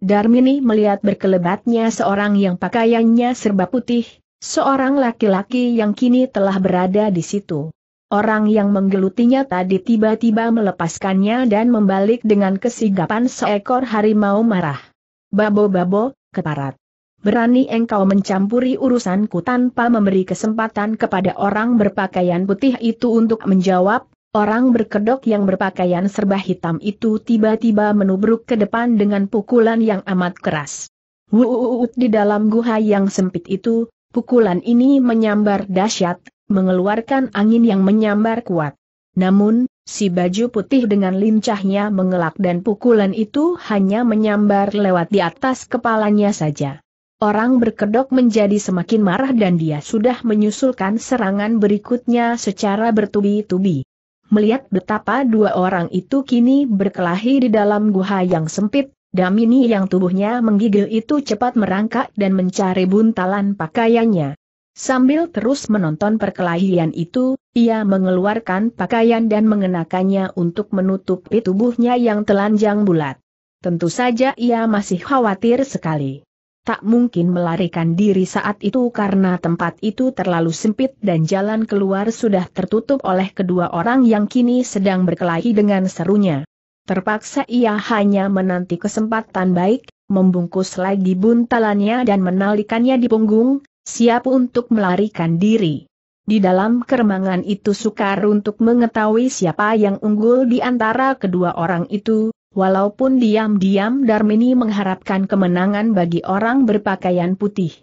Darmini melihat berkelebatnya seorang yang pakaiannya serba putih, seorang laki-laki yang kini telah berada di situ. Orang yang menggelutinya tadi tiba-tiba melepaskannya dan membalik dengan kesigapan seekor harimau marah. Babo-babo, keparat. Berani engkau mencampuri urusanku tanpa memberi kesempatan kepada orang berpakaian putih itu untuk menjawab, Orang berkedok yang berpakaian serba hitam itu tiba-tiba menubruk ke depan dengan pukulan yang amat keras. Wuuut di dalam guha yang sempit itu, pukulan ini menyambar dahsyat, mengeluarkan angin yang menyambar kuat. Namun, si baju putih dengan lincahnya mengelak dan pukulan itu hanya menyambar lewat di atas kepalanya saja. Orang berkedok menjadi semakin marah dan dia sudah menyusulkan serangan berikutnya secara bertubi-tubi melihat betapa dua orang itu kini berkelahi di dalam guha yang sempit, Damini yang tubuhnya menggigil itu cepat merangkak dan mencari buntalan pakaiannya. Sambil terus menonton perkelahian itu, ia mengeluarkan pakaian dan mengenakannya untuk menutupi tubuhnya yang telanjang bulat. Tentu saja ia masih khawatir sekali tak mungkin melarikan diri saat itu karena tempat itu terlalu sempit dan jalan keluar sudah tertutup oleh kedua orang yang kini sedang berkelahi dengan serunya. Terpaksa ia hanya menanti kesempatan baik, membungkus lagi buntalannya dan menalikannya di punggung, siap untuk melarikan diri. Di dalam keremangan itu sukar untuk mengetahui siapa yang unggul di antara kedua orang itu, Walaupun diam-diam Darmini mengharapkan kemenangan bagi orang berpakaian putih.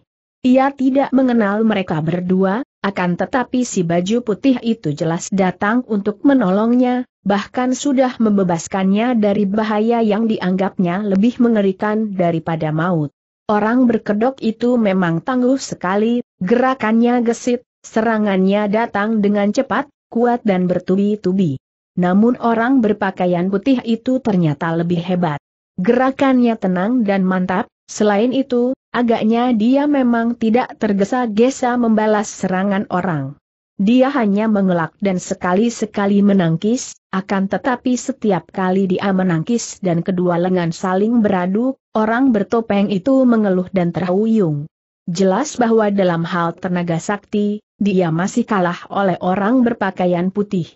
Ia tidak mengenal mereka berdua, akan tetapi si baju putih itu jelas datang untuk menolongnya, bahkan sudah membebaskannya dari bahaya yang dianggapnya lebih mengerikan daripada maut. Orang berkedok itu memang tangguh sekali, gerakannya gesit, serangannya datang dengan cepat, kuat dan bertubi-tubi. Namun orang berpakaian putih itu ternyata lebih hebat. Gerakannya tenang dan mantap, selain itu, agaknya dia memang tidak tergesa-gesa membalas serangan orang. Dia hanya mengelak dan sekali-sekali menangkis, akan tetapi setiap kali dia menangkis dan kedua lengan saling beradu, orang bertopeng itu mengeluh dan terhuyung. Jelas bahwa dalam hal tenaga sakti, dia masih kalah oleh orang berpakaian putih.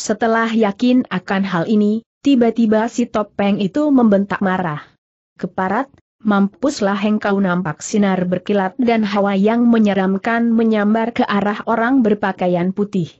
Setelah yakin akan hal ini, tiba-tiba si topeng itu membentak marah. Keparat, mampuslah engkau nampak sinar berkilat dan hawa yang menyeramkan menyambar ke arah orang berpakaian putih.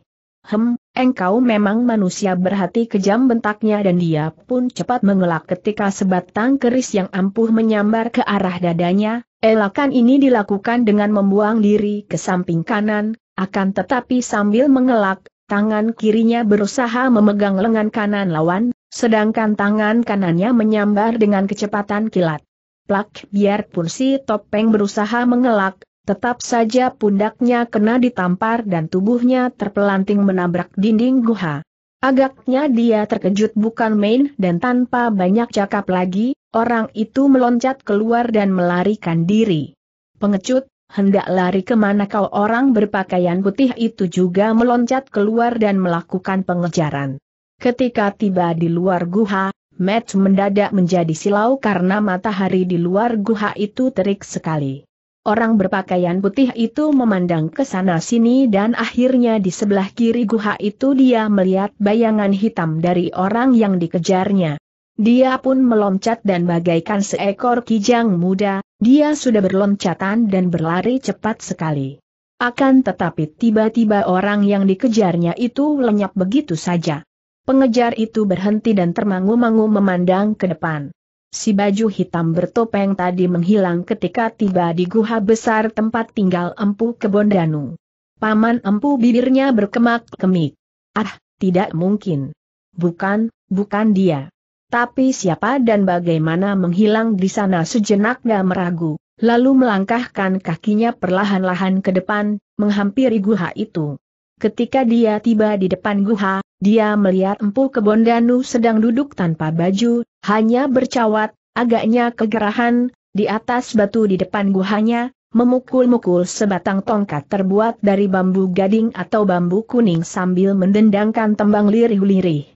Hem, engkau memang manusia berhati kejam bentaknya dan dia pun cepat mengelak ketika sebatang keris yang ampuh menyambar ke arah dadanya, Elakan ini dilakukan dengan membuang diri ke samping kanan, akan tetapi sambil mengelak, tangan kirinya berusaha memegang lengan kanan lawan, sedangkan tangan kanannya menyambar dengan kecepatan kilat. Plak biarpun si topeng berusaha mengelak, tetap saja pundaknya kena ditampar dan tubuhnya terpelanting menabrak dinding guha. Agaknya dia terkejut bukan main dan tanpa banyak cakap lagi, orang itu meloncat keluar dan melarikan diri. Pengecut, hendak lari kemana kau orang berpakaian putih itu juga meloncat keluar dan melakukan pengejaran. Ketika tiba di luar guha, Matt mendadak menjadi silau karena matahari di luar guha itu terik sekali. Orang berpakaian putih itu memandang ke sana sini dan akhirnya di sebelah kiri guha itu dia melihat bayangan hitam dari orang yang dikejarnya. Dia pun meloncat dan bagaikan seekor kijang muda, dia sudah berloncatan dan berlari cepat sekali. Akan tetapi tiba-tiba orang yang dikejarnya itu lenyap begitu saja. Pengejar itu berhenti dan termangu-mangu memandang ke depan. Si baju hitam bertopeng tadi menghilang ketika tiba di guha besar tempat tinggal Empu kebon Danu. Paman Empu bibirnya berkemak-kemik. Ah, tidak mungkin. Bukan, bukan dia. Tapi siapa dan bagaimana menghilang di sana sejenak gak meragu, lalu melangkahkan kakinya perlahan-lahan ke depan, menghampiri guha itu. Ketika dia tiba di depan guha, dia melihat Empu Kebondanu sedang duduk tanpa baju, hanya bercawat, agaknya kegerahan, di atas batu di depan guhanya, memukul-mukul sebatang tongkat terbuat dari bambu gading atau bambu kuning sambil mendendangkan tembang lirih-lirih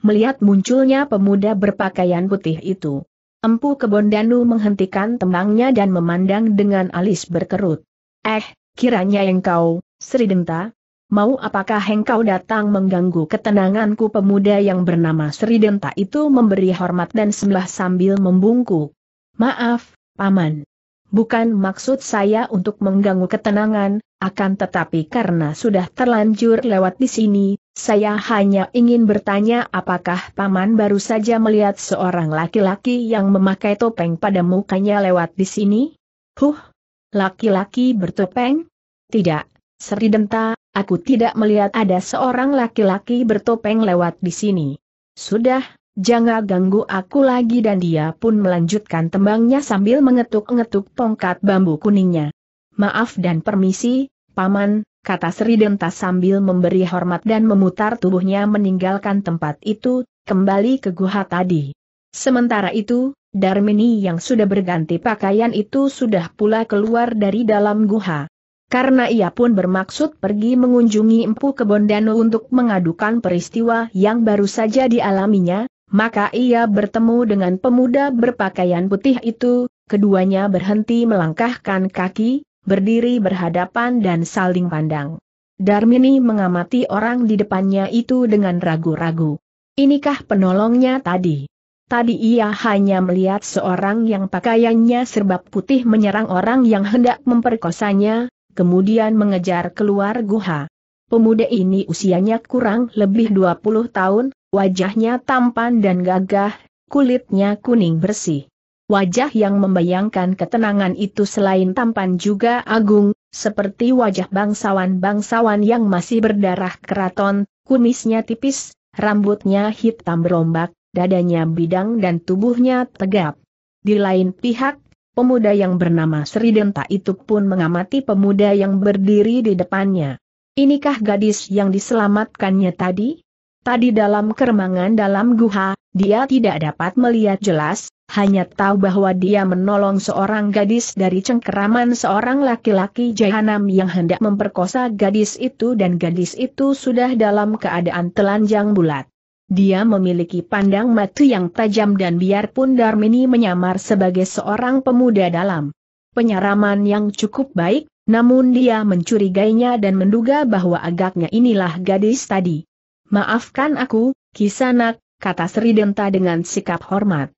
melihat munculnya pemuda berpakaian putih itu. Empu Kebon Danu menghentikan tenangnya dan memandang dengan alis berkerut. Eh, kiranya engkau, Sri Denta? Mau apakah engkau datang mengganggu ketenanganku pemuda yang bernama Sri Denta itu memberi hormat dan sembah sambil membungkuk. Maaf, Paman. Bukan maksud saya untuk mengganggu ketenangan, akan tetapi karena sudah terlanjur lewat di sini, saya hanya ingin bertanya apakah Paman baru saja melihat seorang laki-laki yang memakai topeng pada mukanya lewat di sini? Huh? Laki-laki bertopeng? Tidak, Sri Denta, aku tidak melihat ada seorang laki-laki bertopeng lewat di sini. Sudah, jangan ganggu aku lagi dan dia pun melanjutkan tembangnya sambil mengetuk-ngetuk tongkat bambu kuningnya. Maaf dan permisi, Paman, kata Sri Denta sambil memberi hormat dan memutar tubuhnya meninggalkan tempat itu, kembali ke guha tadi. Sementara itu, Darmini yang sudah berganti pakaian itu sudah pula keluar dari dalam guha. Karena ia pun bermaksud pergi mengunjungi Empu Kebondano untuk mengadukan peristiwa yang baru saja dialaminya, maka ia bertemu dengan pemuda berpakaian putih itu, keduanya berhenti melangkahkan kaki, berdiri berhadapan dan saling pandang. Darmini mengamati orang di depannya itu dengan ragu-ragu. Inikah penolongnya tadi? Tadi ia hanya melihat seorang yang pakaiannya serba putih menyerang orang yang hendak memperkosanya, kemudian mengejar keluar guha. Pemuda ini usianya kurang lebih 20 tahun, wajahnya tampan dan gagah, kulitnya kuning bersih. Wajah yang membayangkan ketenangan itu selain tampan juga agung, seperti wajah bangsawan-bangsawan yang masih berdarah keraton, kumisnya tipis, rambutnya hitam berombak, dadanya bidang dan tubuhnya tegap. Di lain pihak, pemuda yang bernama Sri Denta itu pun mengamati pemuda yang berdiri di depannya. Inikah gadis yang diselamatkannya tadi? Tadi dalam keremangan dalam guha, dia tidak dapat melihat jelas, hanya tahu bahwa dia menolong seorang gadis dari cengkeraman seorang laki-laki jahanam yang hendak memperkosa gadis itu dan gadis itu sudah dalam keadaan telanjang bulat. Dia memiliki pandang mata yang tajam dan biarpun Darmini menyamar sebagai seorang pemuda dalam penyaraman yang cukup baik, namun dia mencurigainya dan menduga bahwa agaknya inilah gadis tadi. Maafkan aku, Kisanak, kata Sri Denta dengan sikap hormat.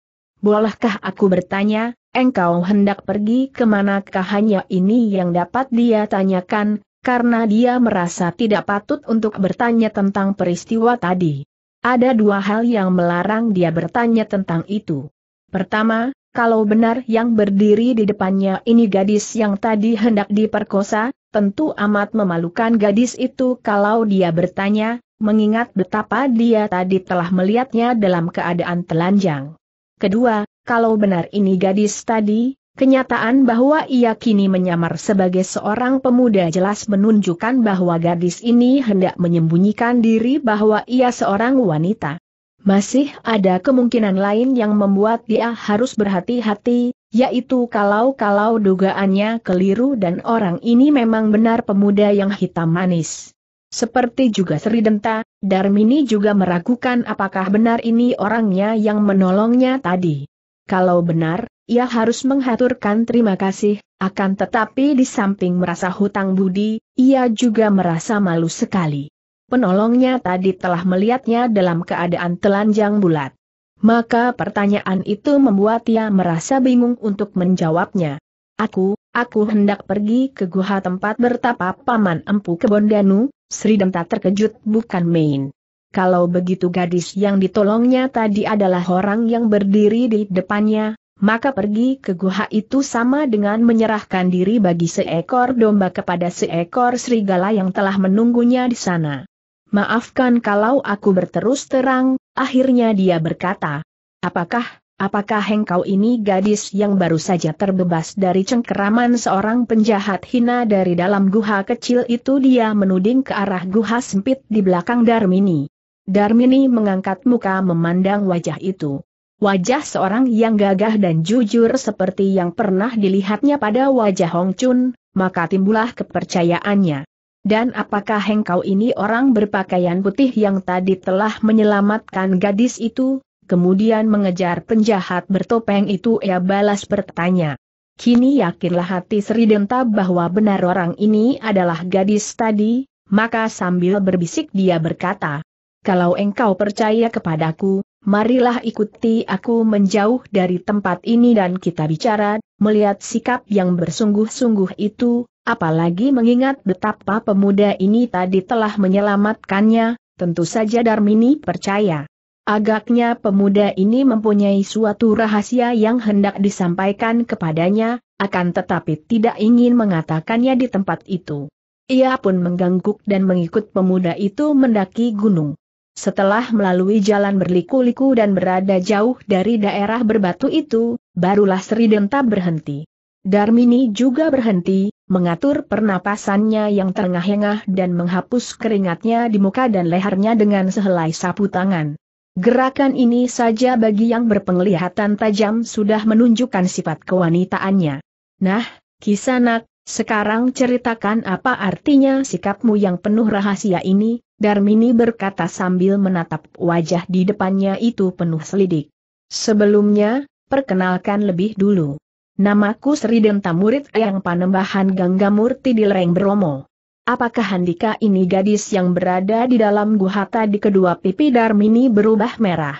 Bolehkah aku bertanya, engkau hendak pergi ke manakah hanya ini yang dapat dia tanyakan, karena dia merasa tidak patut untuk bertanya tentang peristiwa tadi. Ada dua hal yang melarang dia bertanya tentang itu. Pertama, kalau benar yang berdiri di depannya ini gadis yang tadi hendak diperkosa, tentu amat memalukan gadis itu kalau dia bertanya, mengingat betapa dia tadi telah melihatnya dalam keadaan telanjang. Kedua, kalau benar ini gadis tadi, kenyataan bahwa ia kini menyamar sebagai seorang pemuda jelas menunjukkan bahwa gadis ini hendak menyembunyikan diri bahwa ia seorang wanita. Masih ada kemungkinan lain yang membuat dia harus berhati-hati, yaitu kalau-kalau dugaannya keliru dan orang ini memang benar pemuda yang hitam manis. Seperti juga Sri Denta. Darmini juga meragukan apakah benar ini orangnya yang menolongnya tadi. Kalau benar, ia harus menghaturkan terima kasih, akan tetapi di samping merasa hutang budi, ia juga merasa malu sekali. Penolongnya tadi telah melihatnya dalam keadaan telanjang bulat. Maka pertanyaan itu membuat ia merasa bingung untuk menjawabnya. Aku, aku hendak pergi ke guha tempat bertapa paman empu kebondanu. Bondanu, Sri Demta terkejut bukan main. Kalau begitu gadis yang ditolongnya tadi adalah orang yang berdiri di depannya, maka pergi ke guha itu sama dengan menyerahkan diri bagi seekor domba kepada seekor serigala yang telah menunggunya di sana. Maafkan kalau aku berterus terang, akhirnya dia berkata. Apakah apakah engkau ini gadis yang baru saja terbebas dari cengkeraman seorang penjahat hina dari dalam guha kecil itu dia menuding ke arah guha sempit di belakang Darmini. Darmini mengangkat muka memandang wajah itu. Wajah seorang yang gagah dan jujur seperti yang pernah dilihatnya pada wajah Hong Chun, maka timbullah kepercayaannya. Dan apakah engkau ini orang berpakaian putih yang tadi telah menyelamatkan gadis itu? kemudian mengejar penjahat bertopeng itu ia balas bertanya. Kini yakinlah hati Sri Denta bahwa benar orang ini adalah gadis tadi, maka sambil berbisik dia berkata, Kalau engkau percaya kepadaku, marilah ikuti aku menjauh dari tempat ini dan kita bicara, melihat sikap yang bersungguh-sungguh itu, apalagi mengingat betapa pemuda ini tadi telah menyelamatkannya, tentu saja Darmini percaya. Agaknya pemuda ini mempunyai suatu rahasia yang hendak disampaikan kepadanya, akan tetapi tidak ingin mengatakannya di tempat itu. Ia pun mengangguk dan mengikut pemuda itu mendaki gunung. Setelah melalui jalan berliku-liku dan berada jauh dari daerah berbatu itu, barulah Sri Denta berhenti. Darmini juga berhenti, mengatur pernapasannya yang terengah-engah dan menghapus keringatnya di muka dan lehernya dengan sehelai sapu tangan. Gerakan ini saja bagi yang berpenglihatan tajam sudah menunjukkan sifat kewanitaannya. Nah, kisanak, sekarang ceritakan apa artinya sikapmu yang penuh rahasia ini, Darmini berkata sambil menatap wajah di depannya itu penuh selidik. Sebelumnya, perkenalkan lebih dulu. Namaku Sri Denta Murid yang Panembahan Gangga Murti di Lereng Bromo. Apakah Handika ini gadis yang berada di dalam guhata di kedua pipi Darmini berubah merah?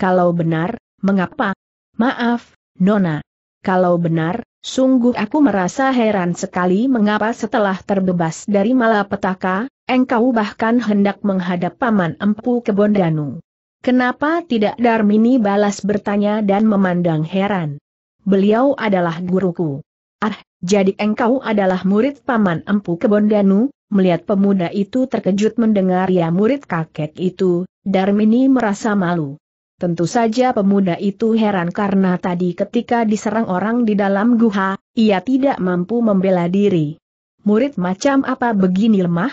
Kalau benar, mengapa? Maaf, Nona. Kalau benar, sungguh aku merasa heran sekali mengapa setelah terbebas dari malapetaka, engkau bahkan hendak menghadap Paman Empu Kebondanu. Kenapa tidak Darmini balas bertanya dan memandang heran? Beliau adalah guruku. Ah, jadi engkau adalah murid paman empu Kebondanu, melihat pemuda itu terkejut mendengar ya murid kakek itu, Darmini merasa malu. Tentu saja pemuda itu heran karena tadi ketika diserang orang di dalam guha, ia tidak mampu membela diri. Murid macam apa begini lemah?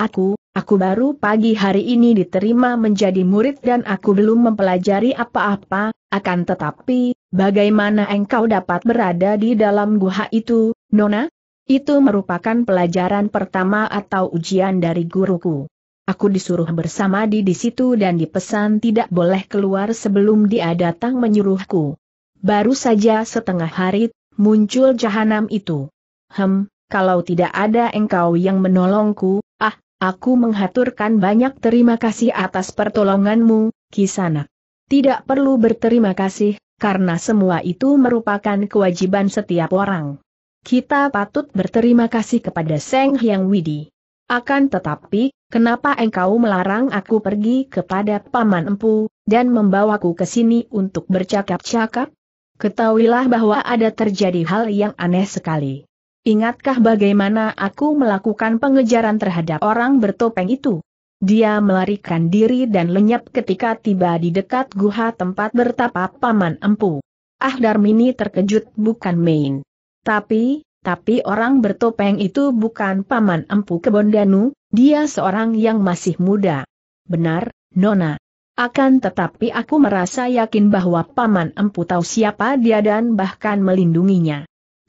Aku, aku baru pagi hari ini diterima menjadi murid dan aku belum mempelajari apa-apa, akan tetapi, Bagaimana engkau dapat berada di dalam guha itu, Nona? Itu merupakan pelajaran pertama atau ujian dari guruku. Aku disuruh bersama di di situ dan dipesan tidak boleh keluar sebelum dia datang menyuruhku. Baru saja setengah hari, muncul jahanam itu. Hem, kalau tidak ada engkau yang menolongku, ah, aku menghaturkan banyak terima kasih atas pertolonganmu, kisana. Tidak perlu berterima kasih, karena semua itu merupakan kewajiban setiap orang. Kita patut berterima kasih kepada Seng Hyang Widi. Akan tetapi, kenapa engkau melarang aku pergi kepada Paman Empu, dan membawaku ke sini untuk bercakap-cakap? Ketahuilah bahwa ada terjadi hal yang aneh sekali. Ingatkah bagaimana aku melakukan pengejaran terhadap orang bertopeng itu? Dia melarikan diri dan lenyap ketika tiba di dekat guha tempat bertapa Paman Empu. Ah Darmini terkejut bukan main. Tapi, tapi orang bertopeng itu bukan Paman Empu Kebondanu, dia seorang yang masih muda. Benar, Nona. Akan tetapi aku merasa yakin bahwa Paman Empu tahu siapa dia dan bahkan melindunginya.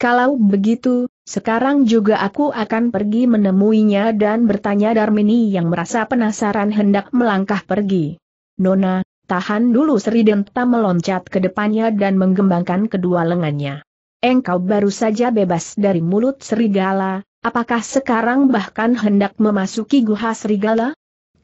Kalau begitu, sekarang juga aku akan pergi menemuinya dan bertanya Darmini yang merasa penasaran hendak melangkah pergi. Nona, tahan dulu Sri Denta meloncat ke depannya dan mengembangkan kedua lengannya. Engkau baru saja bebas dari mulut serigala, apakah sekarang bahkan hendak memasuki guha serigala?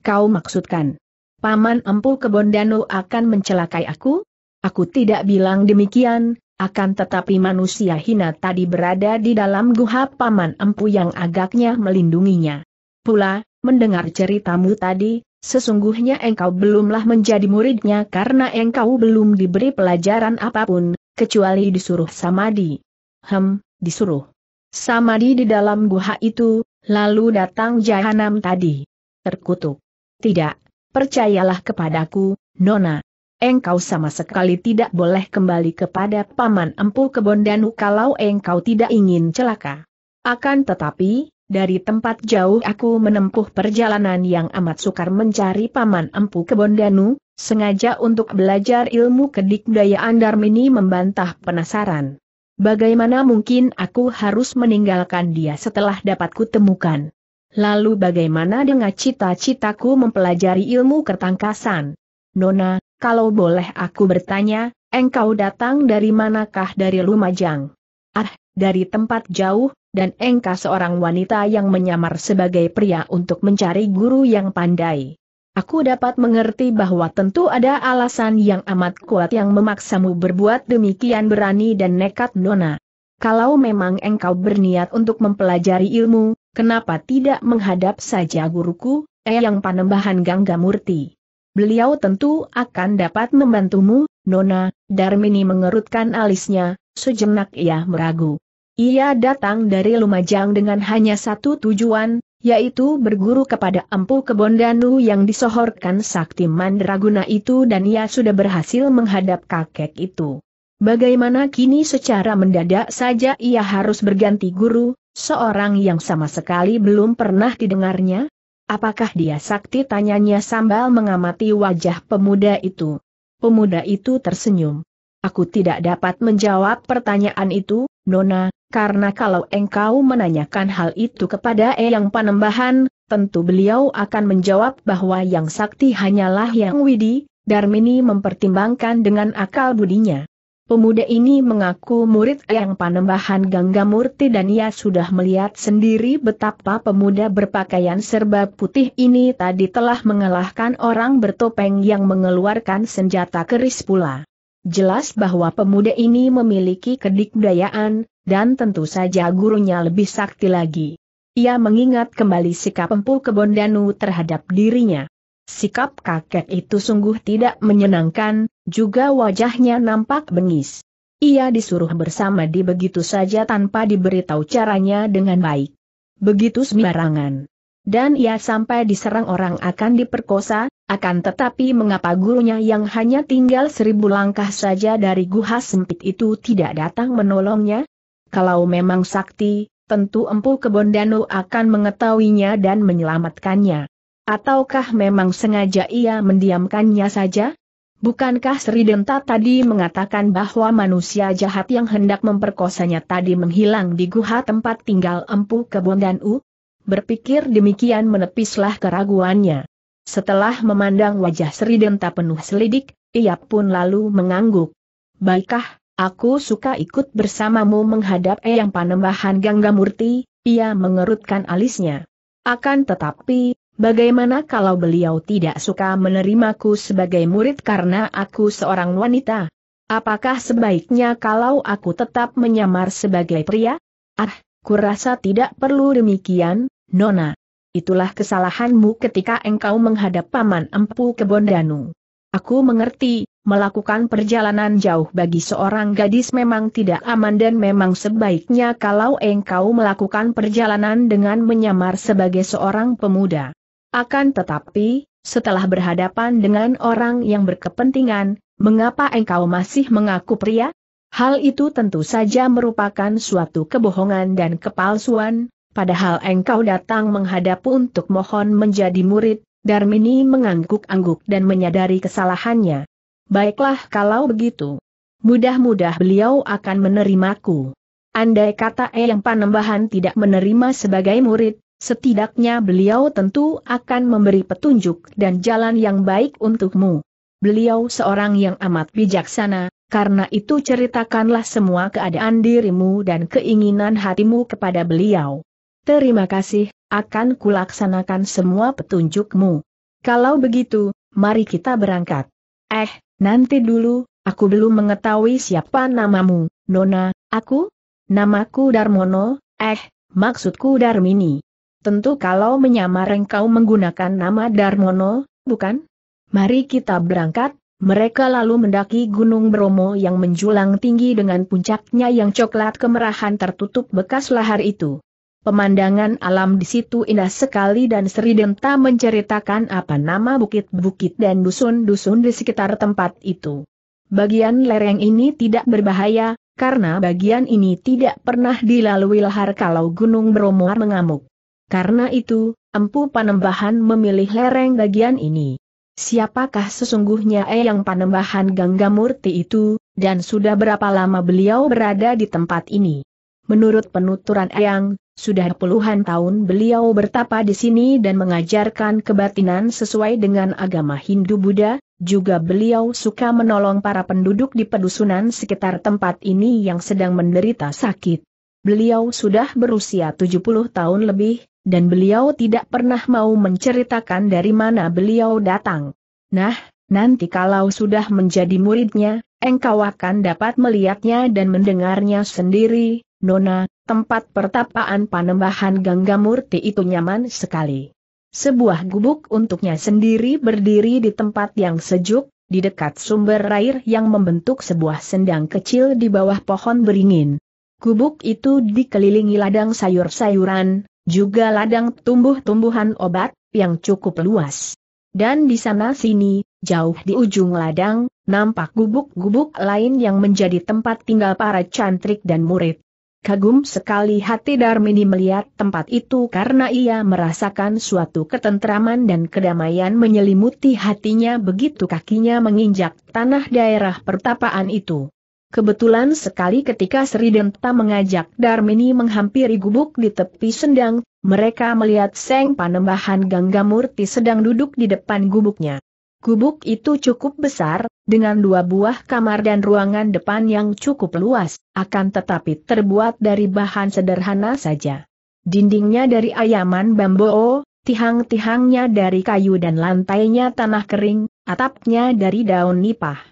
Kau maksudkan, Paman Empu Kebondano akan mencelakai aku? Aku tidak bilang demikian, akan tetapi manusia hina tadi berada di dalam guha paman empu yang agaknya melindunginya. Pula, mendengar ceritamu tadi, sesungguhnya engkau belumlah menjadi muridnya karena engkau belum diberi pelajaran apapun, kecuali disuruh samadi. Hem, disuruh. Samadi di dalam guha itu, lalu datang jahanam tadi. Terkutuk. Tidak, percayalah kepadaku, Nona engkau sama sekali tidak boleh kembali kepada Paman Empu Kebondanu kalau engkau tidak ingin celaka. Akan tetapi, dari tempat jauh aku menempuh perjalanan yang amat sukar mencari Paman Empu Kebondanu, sengaja untuk belajar ilmu kedikdayaan Darmini membantah penasaran. Bagaimana mungkin aku harus meninggalkan dia setelah dapat kutemukan? Lalu bagaimana dengan cita-citaku mempelajari ilmu kertangkasan? Nona, kalau boleh aku bertanya, engkau datang dari manakah dari Lumajang? Ah, dari tempat jauh, dan engkau seorang wanita yang menyamar sebagai pria untuk mencari guru yang pandai. Aku dapat mengerti bahwa tentu ada alasan yang amat kuat yang memaksamu berbuat demikian berani dan nekat Nona. Kalau memang engkau berniat untuk mempelajari ilmu, kenapa tidak menghadap saja guruku, eh yang panembahan Murti? beliau tentu akan dapat membantumu, Nona, Darmini mengerutkan alisnya, sejenak ia meragu. Ia datang dari Lumajang dengan hanya satu tujuan, yaitu berguru kepada Empu Kebondanu yang disohorkan sakti mandraguna itu dan ia sudah berhasil menghadap kakek itu. Bagaimana kini secara mendadak saja ia harus berganti guru, seorang yang sama sekali belum pernah didengarnya? Apakah dia sakti tanyanya sambal mengamati wajah pemuda itu? Pemuda itu tersenyum. Aku tidak dapat menjawab pertanyaan itu, Nona, karena kalau engkau menanyakan hal itu kepada Eyang Panembahan, tentu beliau akan menjawab bahwa yang sakti hanyalah yang Widi, Darmini mempertimbangkan dengan akal budinya. Pemuda ini mengaku murid yang Panembahan Gangga Murti dan ia sudah melihat sendiri betapa pemuda berpakaian serba putih ini tadi telah mengalahkan orang bertopeng yang mengeluarkan senjata keris pula. Jelas bahwa pemuda ini memiliki kedikdayaan, dan tentu saja gurunya lebih sakti lagi. Ia mengingat kembali sikap Empu Kebondanu terhadap dirinya. Sikap kakek itu sungguh tidak menyenangkan, juga wajahnya nampak bengis. Ia disuruh bersama bersamadi begitu saja tanpa diberitahu caranya dengan baik. Begitu sembarangan. Dan ia sampai diserang orang akan diperkosa, akan tetapi mengapa gurunya yang hanya tinggal seribu langkah saja dari guha sempit itu tidak datang menolongnya? Kalau memang sakti, tentu Empu kebondanu akan mengetahuinya dan menyelamatkannya. Ataukah memang sengaja ia mendiamkannya saja? Bukankah Sri Denta tadi mengatakan bahwa manusia jahat yang hendak memperkosanya tadi menghilang di guha tempat tinggal empu kebun dan u? Berpikir demikian menepislah keraguannya. Setelah memandang wajah Sri Denta penuh selidik, ia pun lalu mengangguk. Baiklah, aku suka ikut bersamamu menghadap Eyang Panembahan Gangga Murti. ia mengerutkan alisnya. Akan tetapi, Bagaimana kalau beliau tidak suka menerimaku sebagai murid karena aku seorang wanita? Apakah sebaiknya kalau aku tetap menyamar sebagai pria? Ah, kurasa tidak perlu demikian, Nona. Itulah kesalahanmu ketika engkau menghadap Paman Empu Bondanu. Aku mengerti, melakukan perjalanan jauh bagi seorang gadis memang tidak aman dan memang sebaiknya kalau engkau melakukan perjalanan dengan menyamar sebagai seorang pemuda. Akan tetapi, setelah berhadapan dengan orang yang berkepentingan, mengapa engkau masih mengaku pria? Hal itu tentu saja merupakan suatu kebohongan dan kepalsuan, padahal engkau datang menghadap untuk mohon menjadi murid, Darmini mengangguk-angguk dan menyadari kesalahannya. Baiklah kalau begitu. Mudah-mudah beliau akan menerimaku. Andai kata Eyang Panembahan tidak menerima sebagai murid, Setidaknya beliau tentu akan memberi petunjuk dan jalan yang baik untukmu. Beliau seorang yang amat bijaksana, karena itu ceritakanlah semua keadaan dirimu dan keinginan hatimu kepada beliau. Terima kasih, akan kulaksanakan semua petunjukmu. Kalau begitu, mari kita berangkat. Eh, nanti dulu, aku belum mengetahui siapa namamu, Nona, aku? Namaku Darmono, eh, maksudku Darmini. Tentu kalau menyamar engkau menggunakan nama Darmono, bukan? Mari kita berangkat, mereka lalu mendaki Gunung Bromo yang menjulang tinggi dengan puncaknya yang coklat kemerahan tertutup bekas lahar itu. Pemandangan alam di situ indah sekali dan Sri Denta menceritakan apa nama bukit-bukit dan dusun-dusun di sekitar tempat itu. Bagian lereng ini tidak berbahaya, karena bagian ini tidak pernah dilalui lahar kalau Gunung Bromo mengamuk. Karena itu, Empu Panembahan memilih lereng bagian ini. Siapakah sesungguhnya Eyang Panembahan Ganggamurti itu, dan sudah berapa lama beliau berada di tempat ini? Menurut penuturan Eyang, sudah puluhan tahun beliau bertapa di sini dan mengajarkan kebatinan sesuai dengan agama Hindu-Buddha, juga beliau suka menolong para penduduk di pedusunan sekitar tempat ini yang sedang menderita sakit. Beliau sudah berusia 70 tahun lebih, dan beliau tidak pernah mau menceritakan dari mana beliau datang. Nah, nanti kalau sudah menjadi muridnya, engkau akan dapat melihatnya dan mendengarnya sendiri, Nona, tempat pertapaan panembahan Ganggamurti itu nyaman sekali. Sebuah gubuk untuknya sendiri berdiri di tempat yang sejuk, di dekat sumber air yang membentuk sebuah sendang kecil di bawah pohon beringin. Gubuk itu dikelilingi ladang sayur-sayuran, juga ladang tumbuh-tumbuhan obat, yang cukup luas. Dan di sana sini, jauh di ujung ladang, nampak gubuk-gubuk lain yang menjadi tempat tinggal para cantrik dan murid. Kagum sekali hati Darmini melihat tempat itu karena ia merasakan suatu ketentraman dan kedamaian menyelimuti hatinya begitu kakinya menginjak tanah daerah pertapaan itu. Kebetulan sekali ketika Sri Denta mengajak Darmini menghampiri gubuk di tepi sendang, mereka melihat Seng Panembahan Ganggamurti sedang duduk di depan gubuknya. Gubuk itu cukup besar, dengan dua buah kamar dan ruangan depan yang cukup luas, akan tetapi terbuat dari bahan sederhana saja. Dindingnya dari ayaman bambu, tihang-tihangnya dari kayu dan lantainya tanah kering, atapnya dari daun nipah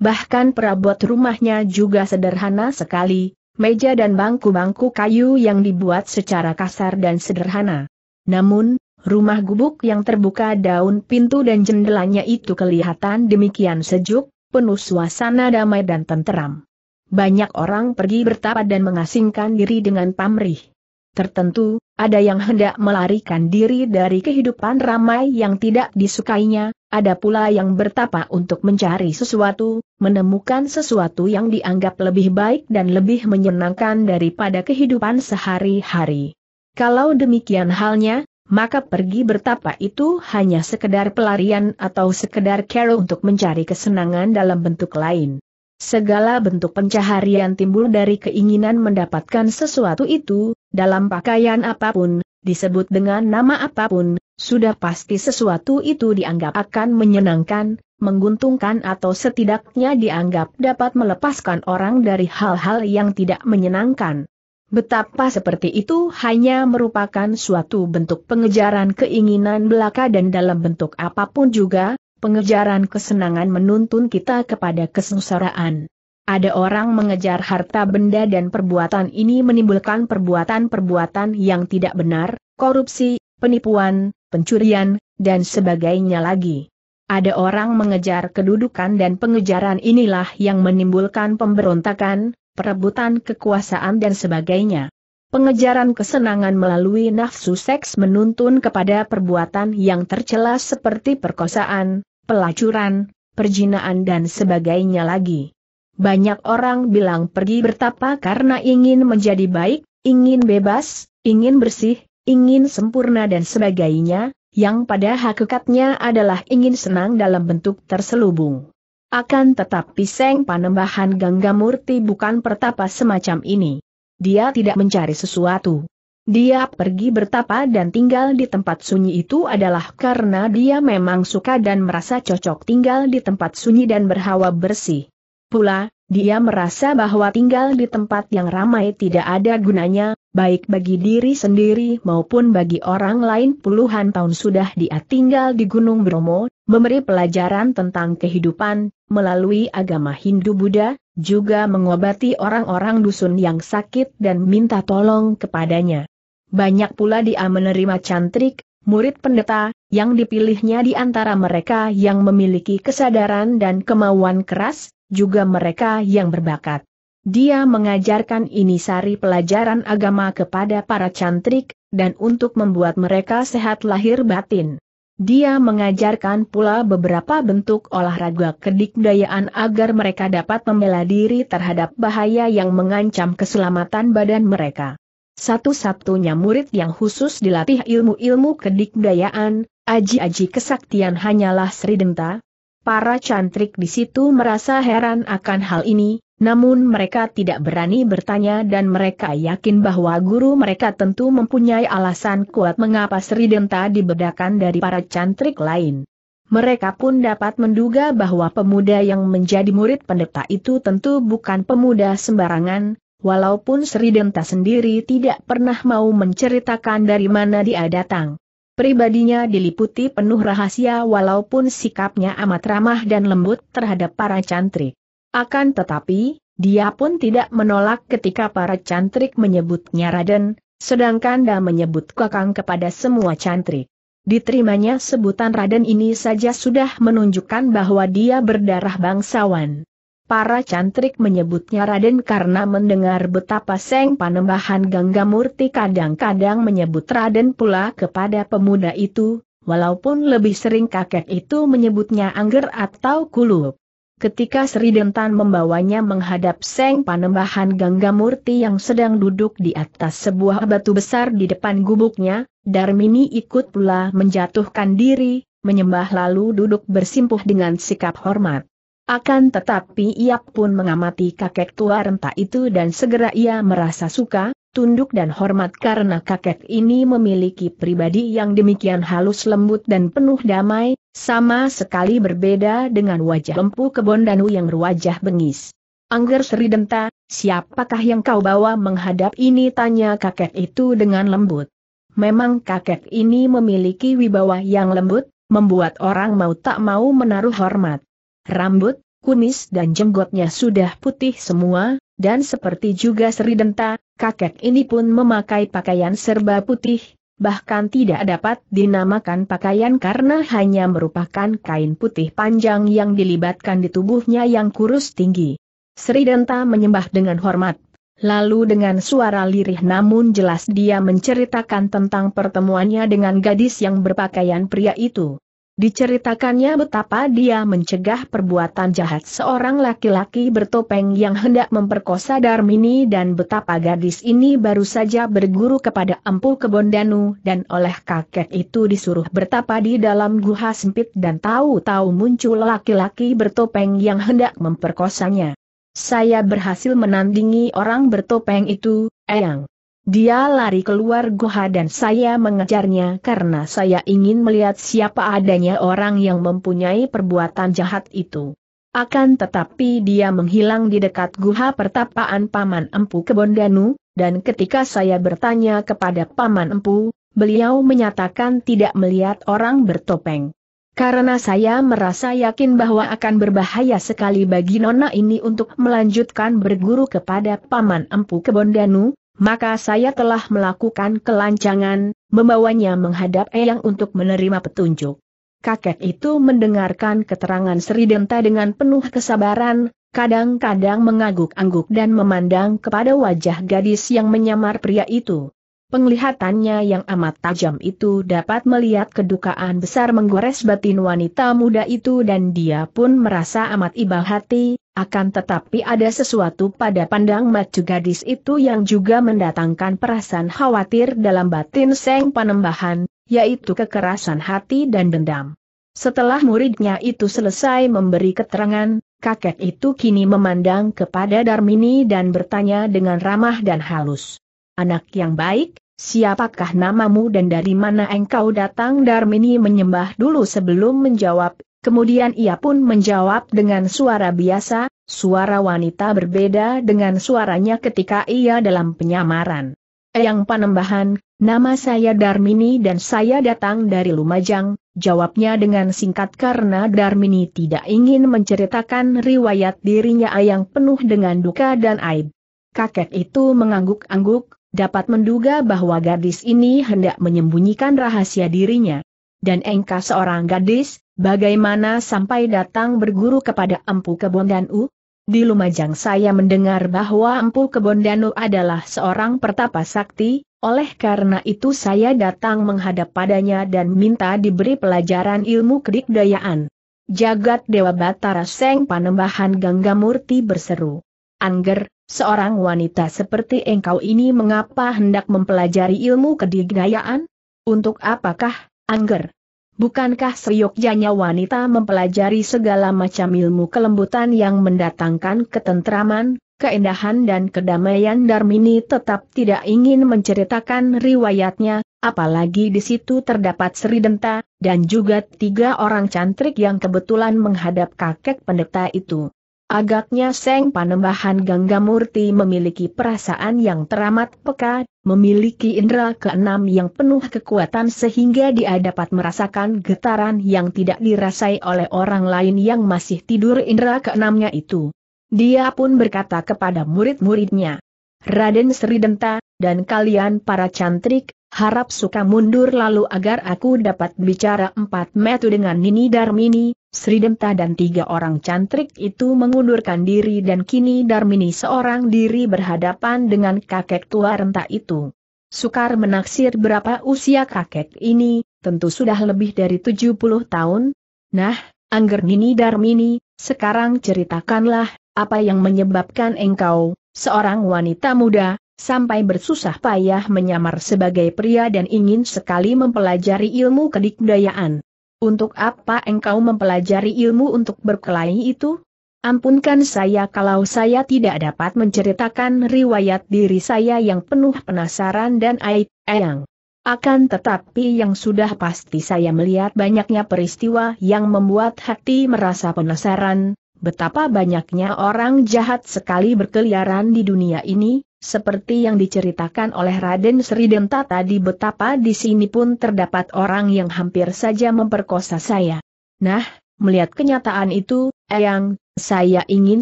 bahkan perabot rumahnya juga sederhana sekali, meja dan bangku-bangku kayu yang dibuat secara kasar dan sederhana. Namun, rumah gubuk yang terbuka daun pintu dan jendelanya itu kelihatan demikian sejuk, penuh suasana damai dan tenteram. Banyak orang pergi bertapa dan mengasingkan diri dengan pamrih. Tertentu, ada yang hendak melarikan diri dari kehidupan ramai yang tidak disukainya, ada pula yang bertapa untuk mencari sesuatu, menemukan sesuatu yang dianggap lebih baik dan lebih menyenangkan daripada kehidupan sehari-hari. Kalau demikian halnya, maka pergi bertapa itu hanya sekedar pelarian atau sekedar care untuk mencari kesenangan dalam bentuk lain. Segala bentuk pencaharian timbul dari keinginan mendapatkan sesuatu itu, dalam pakaian apapun, disebut dengan nama apapun, sudah pasti sesuatu itu dianggap akan menyenangkan, menguntungkan atau setidaknya dianggap dapat melepaskan orang dari hal-hal yang tidak menyenangkan. Betapa seperti itu hanya merupakan suatu bentuk pengejaran keinginan belaka dan dalam bentuk apapun juga, pengejaran kesenangan menuntun kita kepada kesengsaraan. Ada orang mengejar harta benda dan perbuatan ini menimbulkan perbuatan-perbuatan yang tidak benar, korupsi, penipuan, pencurian, dan sebagainya lagi. Ada orang mengejar kedudukan dan pengejaran inilah yang menimbulkan pemberontakan, perebutan kekuasaan dan sebagainya. Pengejaran kesenangan melalui nafsu seks menuntun kepada perbuatan yang tercela seperti perkosaan, pelacuran, perjinaan dan sebagainya lagi. Banyak orang bilang pergi bertapa karena ingin menjadi baik, ingin bebas, ingin bersih, ingin sempurna dan sebagainya, yang pada hakikatnya adalah ingin senang dalam bentuk terselubung. Akan tetapi Seng Panembahan Murti bukan pertapa semacam ini. Dia tidak mencari sesuatu. Dia pergi bertapa dan tinggal di tempat sunyi itu adalah karena dia memang suka dan merasa cocok tinggal di tempat sunyi dan berhawa bersih. Pula, dia merasa bahwa tinggal di tempat yang ramai tidak ada gunanya, baik bagi diri sendiri maupun bagi orang lain puluhan tahun sudah dia tinggal di Gunung Bromo, memberi pelajaran tentang kehidupan, melalui agama Hindu-Buddha, juga mengobati orang-orang dusun yang sakit dan minta tolong kepadanya. Banyak pula dia menerima cantrik, murid pendeta, yang dipilihnya di antara mereka yang memiliki kesadaran dan kemauan keras, juga mereka yang berbakat. Dia mengajarkan ini sari pelajaran agama kepada para cantrik, dan untuk membuat mereka sehat lahir batin. Dia mengajarkan pula beberapa bentuk olahraga kedikdayaan agar mereka dapat membela diri terhadap bahaya yang mengancam keselamatan badan mereka. Satu-satunya murid yang khusus dilatih ilmu-ilmu kedikdayaan, aji-aji kesaktian hanyalah Sri Denta. Para cantrik di situ merasa heran akan hal ini, namun mereka tidak berani bertanya dan mereka yakin bahwa guru mereka tentu mempunyai alasan kuat mengapa Sri Denta dibedakan dari para cantrik lain. Mereka pun dapat menduga bahwa pemuda yang menjadi murid pendeta itu tentu bukan pemuda sembarangan, walaupun Sri Denta sendiri tidak pernah mau menceritakan dari mana dia datang. Pribadinya diliputi penuh rahasia walaupun sikapnya amat ramah dan lembut terhadap para cantrik. Akan tetapi, dia pun tidak menolak ketika para cantrik menyebutnya Raden, sedangkan dia menyebut kakang kepada semua cantrik. Diterimanya sebutan Raden ini saja sudah menunjukkan bahwa dia berdarah bangsawan. Para cantrik menyebutnya Raden karena mendengar betapa Seng Panembahan Gangga Murti kadang-kadang menyebut Raden pula kepada pemuda itu, walaupun lebih sering kakek itu menyebutnya Angger atau Kulub. Ketika Sri Dentan membawanya menghadap Seng Panembahan Gangga Murti yang sedang duduk di atas sebuah batu besar di depan gubuknya, Darmini ikut pula menjatuhkan diri, menyembah lalu duduk bersimpuh dengan sikap hormat. Akan tetapi ia pun mengamati kakek tua renta itu dan segera ia merasa suka, tunduk dan hormat karena kakek ini memiliki pribadi yang demikian halus lembut dan penuh damai, sama sekali berbeda dengan wajah lempu kebon danu yang berwajah bengis. Angger Sri Denta, siapakah yang kau bawa menghadap ini tanya kakek itu dengan lembut. Memang kakek ini memiliki wibawa yang lembut, membuat orang mau tak mau menaruh hormat rambut, kumis dan jenggotnya sudah putih semua, dan seperti juga Sri Denta, kakek ini pun memakai pakaian serba putih, bahkan tidak dapat dinamakan pakaian karena hanya merupakan kain putih panjang yang dilibatkan di tubuhnya yang kurus tinggi. Sri Denta menyembah dengan hormat. Lalu dengan suara lirih namun jelas dia menceritakan tentang pertemuannya dengan gadis yang berpakaian pria itu. Diceritakannya betapa dia mencegah perbuatan jahat seorang laki-laki bertopeng yang hendak memperkosa Darmini dan betapa gadis ini baru saja berguru kepada Empu Kebondanu dan oleh kakek itu disuruh bertapa di dalam guha sempit dan tahu-tahu muncul laki-laki bertopeng yang hendak memperkosanya. Saya berhasil menandingi orang bertopeng itu, Eyang. Dia lari keluar guha dan saya mengejarnya karena saya ingin melihat siapa adanya orang yang mempunyai perbuatan jahat itu. Akan tetapi dia menghilang di dekat guha pertapaan Paman Empu Kebondanu, dan ketika saya bertanya kepada Paman Empu, beliau menyatakan tidak melihat orang bertopeng. Karena saya merasa yakin bahwa akan berbahaya sekali bagi Nona ini untuk melanjutkan berguru kepada Paman Empu Kebondanu, maka saya telah melakukan kelancangan, membawanya menghadap Eyang untuk menerima petunjuk. Kakek itu mendengarkan keterangan Sri Denta dengan penuh kesabaran, kadang-kadang mengaguk angguk dan memandang kepada wajah gadis yang menyamar pria itu. Penglihatannya yang amat tajam itu dapat melihat kedukaan besar menggores batin wanita muda itu dan dia pun merasa amat iba hati, akan tetapi ada sesuatu pada pandang matu gadis itu yang juga mendatangkan perasaan khawatir dalam batin Seng Panembahan, yaitu kekerasan hati dan dendam. Setelah muridnya itu selesai memberi keterangan, kakek itu kini memandang kepada Darmini dan bertanya dengan ramah dan halus. Anak yang baik, siapakah namamu dan dari mana engkau datang Darmini menyembah dulu sebelum menjawab, Kemudian ia pun menjawab dengan suara biasa, suara wanita berbeda dengan suaranya ketika ia dalam penyamaran. Eyang Panembahan, nama saya Darmini dan saya datang dari Lumajang, jawabnya dengan singkat karena Darmini tidak ingin menceritakan riwayat dirinya yang penuh dengan duka dan aib. Kakek itu mengangguk-angguk, dapat menduga bahwa gadis ini hendak menyembunyikan rahasia dirinya dan engkau seorang gadis, bagaimana sampai datang berguru kepada Empu Kebondanu? Di Lumajang saya mendengar bahwa Empu Kebondanu adalah seorang pertapa sakti, oleh karena itu saya datang menghadap padanya dan minta diberi pelajaran ilmu kedikdayaan. Jagat Dewa Batara Seng Panembahan Murti berseru. Angger, seorang wanita seperti engkau ini mengapa hendak mempelajari ilmu kedigdayaan? Untuk apakah? Angger. Bukankah seyogyanya wanita mempelajari segala macam ilmu kelembutan yang mendatangkan ketentraman, keindahan dan kedamaian Darmini tetap tidak ingin menceritakan riwayatnya, apalagi di situ terdapat Sri Denta, dan juga tiga orang cantrik yang kebetulan menghadap kakek pendeta itu. Agaknya Seng Panembahan Murti memiliki perasaan yang teramat peka, memiliki indera keenam yang penuh kekuatan sehingga dia dapat merasakan getaran yang tidak dirasai oleh orang lain yang masih tidur indera keenamnya itu. Dia pun berkata kepada murid-muridnya, Raden Sridenta, dan kalian para cantrik, harap suka mundur lalu agar aku dapat bicara empat metu dengan Nini Darmini, Sri Demta dan tiga orang cantrik itu mengundurkan diri dan kini Darmini seorang diri berhadapan dengan kakek tua renta itu. Sukar menaksir berapa usia kakek ini, tentu sudah lebih dari 70 tahun. Nah, Angger Nini Darmini, sekarang ceritakanlah, apa yang menyebabkan engkau, seorang wanita muda, sampai bersusah payah menyamar sebagai pria dan ingin sekali mempelajari ilmu kedikdayaan. Untuk apa engkau mempelajari ilmu untuk berkelahi itu? Ampunkan saya kalau saya tidak dapat menceritakan riwayat diri saya yang penuh penasaran dan aib, eyang. Akan tetapi yang sudah pasti saya melihat banyaknya peristiwa yang membuat hati merasa penasaran, betapa banyaknya orang jahat sekali berkeliaran di dunia ini, seperti yang diceritakan oleh Raden Denta tadi betapa di sini pun terdapat orang yang hampir saja memperkosa saya. Nah, melihat kenyataan itu, Eyang, saya ingin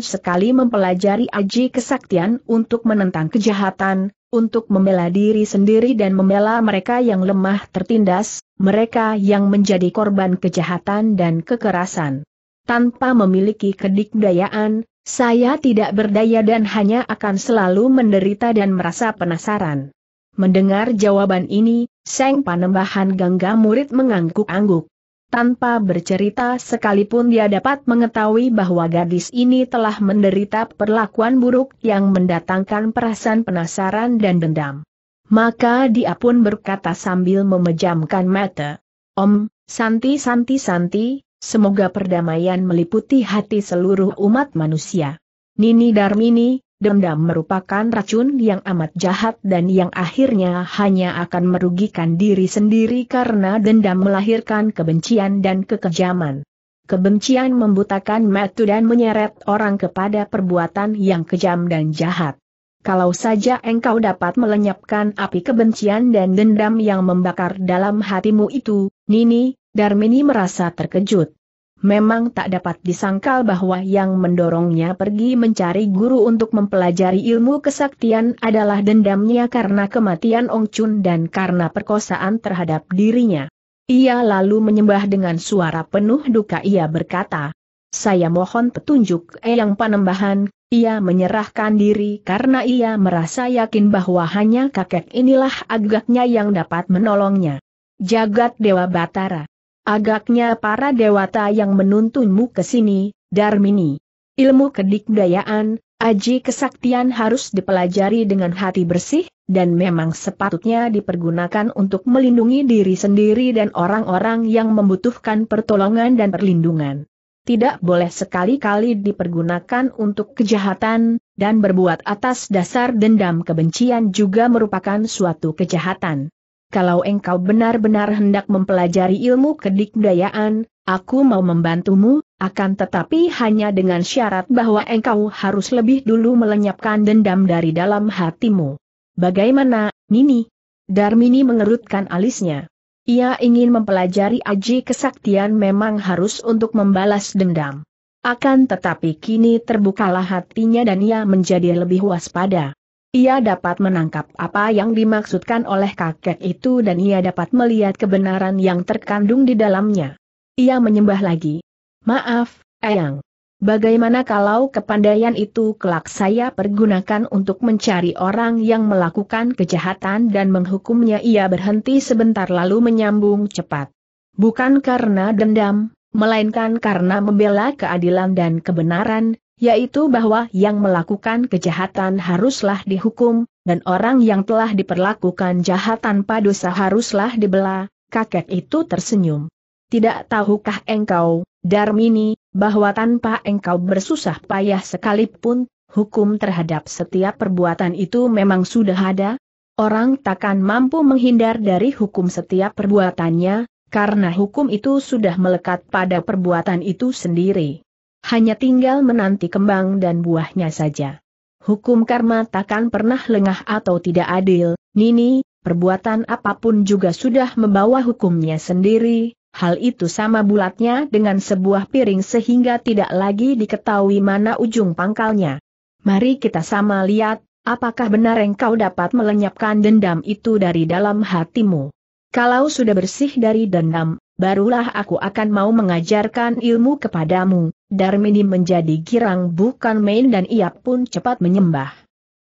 sekali mempelajari aji kesaktian untuk menentang kejahatan, untuk membela diri sendiri dan membela mereka yang lemah tertindas, mereka yang menjadi korban kejahatan dan kekerasan tanpa memiliki kedikdayaan, saya tidak berdaya dan hanya akan selalu menderita dan merasa penasaran. Mendengar jawaban ini, Seng Panembahan Gangga Murid mengangguk-angguk. Tanpa bercerita sekalipun dia dapat mengetahui bahwa gadis ini telah menderita perlakuan buruk yang mendatangkan perasaan penasaran dan dendam. Maka dia pun berkata sambil memejamkan mata. Om, Santi Santi Santi, Semoga perdamaian meliputi hati seluruh umat manusia. Nini Darmini, dendam merupakan racun yang amat jahat dan yang akhirnya hanya akan merugikan diri sendiri karena dendam melahirkan kebencian dan kekejaman. Kebencian membutakan mata dan menyeret orang kepada perbuatan yang kejam dan jahat. Kalau saja engkau dapat melenyapkan api kebencian dan dendam yang membakar dalam hatimu itu, Nini, Darmini merasa terkejut. Memang tak dapat disangkal bahwa yang mendorongnya pergi mencari guru untuk mempelajari ilmu kesaktian adalah dendamnya karena kematian Ong Chun dan karena perkosaan terhadap dirinya. Ia lalu menyembah dengan suara penuh duka ia berkata, Saya mohon petunjuk Eyang Panembahan, ia menyerahkan diri karena ia merasa yakin bahwa hanya kakek inilah agaknya yang dapat menolongnya. Jagat Dewa Batara Agaknya para dewata yang menuntunmu ke sini, Darmini. Ilmu kedikdayaan, aji kesaktian harus dipelajari dengan hati bersih, dan memang sepatutnya dipergunakan untuk melindungi diri sendiri dan orang-orang yang membutuhkan pertolongan dan perlindungan. Tidak boleh sekali-kali dipergunakan untuk kejahatan, dan berbuat atas dasar dendam kebencian juga merupakan suatu kejahatan kalau engkau benar-benar hendak mempelajari ilmu kedikdayaan, aku mau membantumu, akan tetapi hanya dengan syarat bahwa engkau harus lebih dulu melenyapkan dendam dari dalam hatimu. Bagaimana, Nini? Darmini mengerutkan alisnya. Ia ingin mempelajari aji kesaktian memang harus untuk membalas dendam. Akan tetapi kini terbukalah hatinya dan ia menjadi lebih waspada. Ia dapat menangkap apa yang dimaksudkan oleh kakek itu dan ia dapat melihat kebenaran yang terkandung di dalamnya. Ia menyembah lagi. Maaf, Eyang. Bagaimana kalau kepandaian itu kelak saya pergunakan untuk mencari orang yang melakukan kejahatan dan menghukumnya ia berhenti sebentar lalu menyambung cepat. Bukan karena dendam, melainkan karena membela keadilan dan kebenaran, yaitu bahwa yang melakukan kejahatan haruslah dihukum, dan orang yang telah diperlakukan jahat tanpa dosa haruslah dibela, kakek itu tersenyum. Tidak tahukah engkau, Darmini, bahwa tanpa engkau bersusah payah sekalipun, hukum terhadap setiap perbuatan itu memang sudah ada? Orang takkan mampu menghindar dari hukum setiap perbuatannya, karena hukum itu sudah melekat pada perbuatan itu sendiri. Hanya tinggal menanti kembang dan buahnya saja. Hukum karma takkan pernah lengah atau tidak adil, Nini, perbuatan apapun juga sudah membawa hukumnya sendiri, hal itu sama bulatnya dengan sebuah piring sehingga tidak lagi diketahui mana ujung pangkalnya. Mari kita sama lihat, apakah benar engkau dapat melenyapkan dendam itu dari dalam hatimu. Kalau sudah bersih dari dendam, barulah aku akan mau mengajarkan ilmu kepadamu. Darmini menjadi girang bukan main dan ia pun cepat menyembah.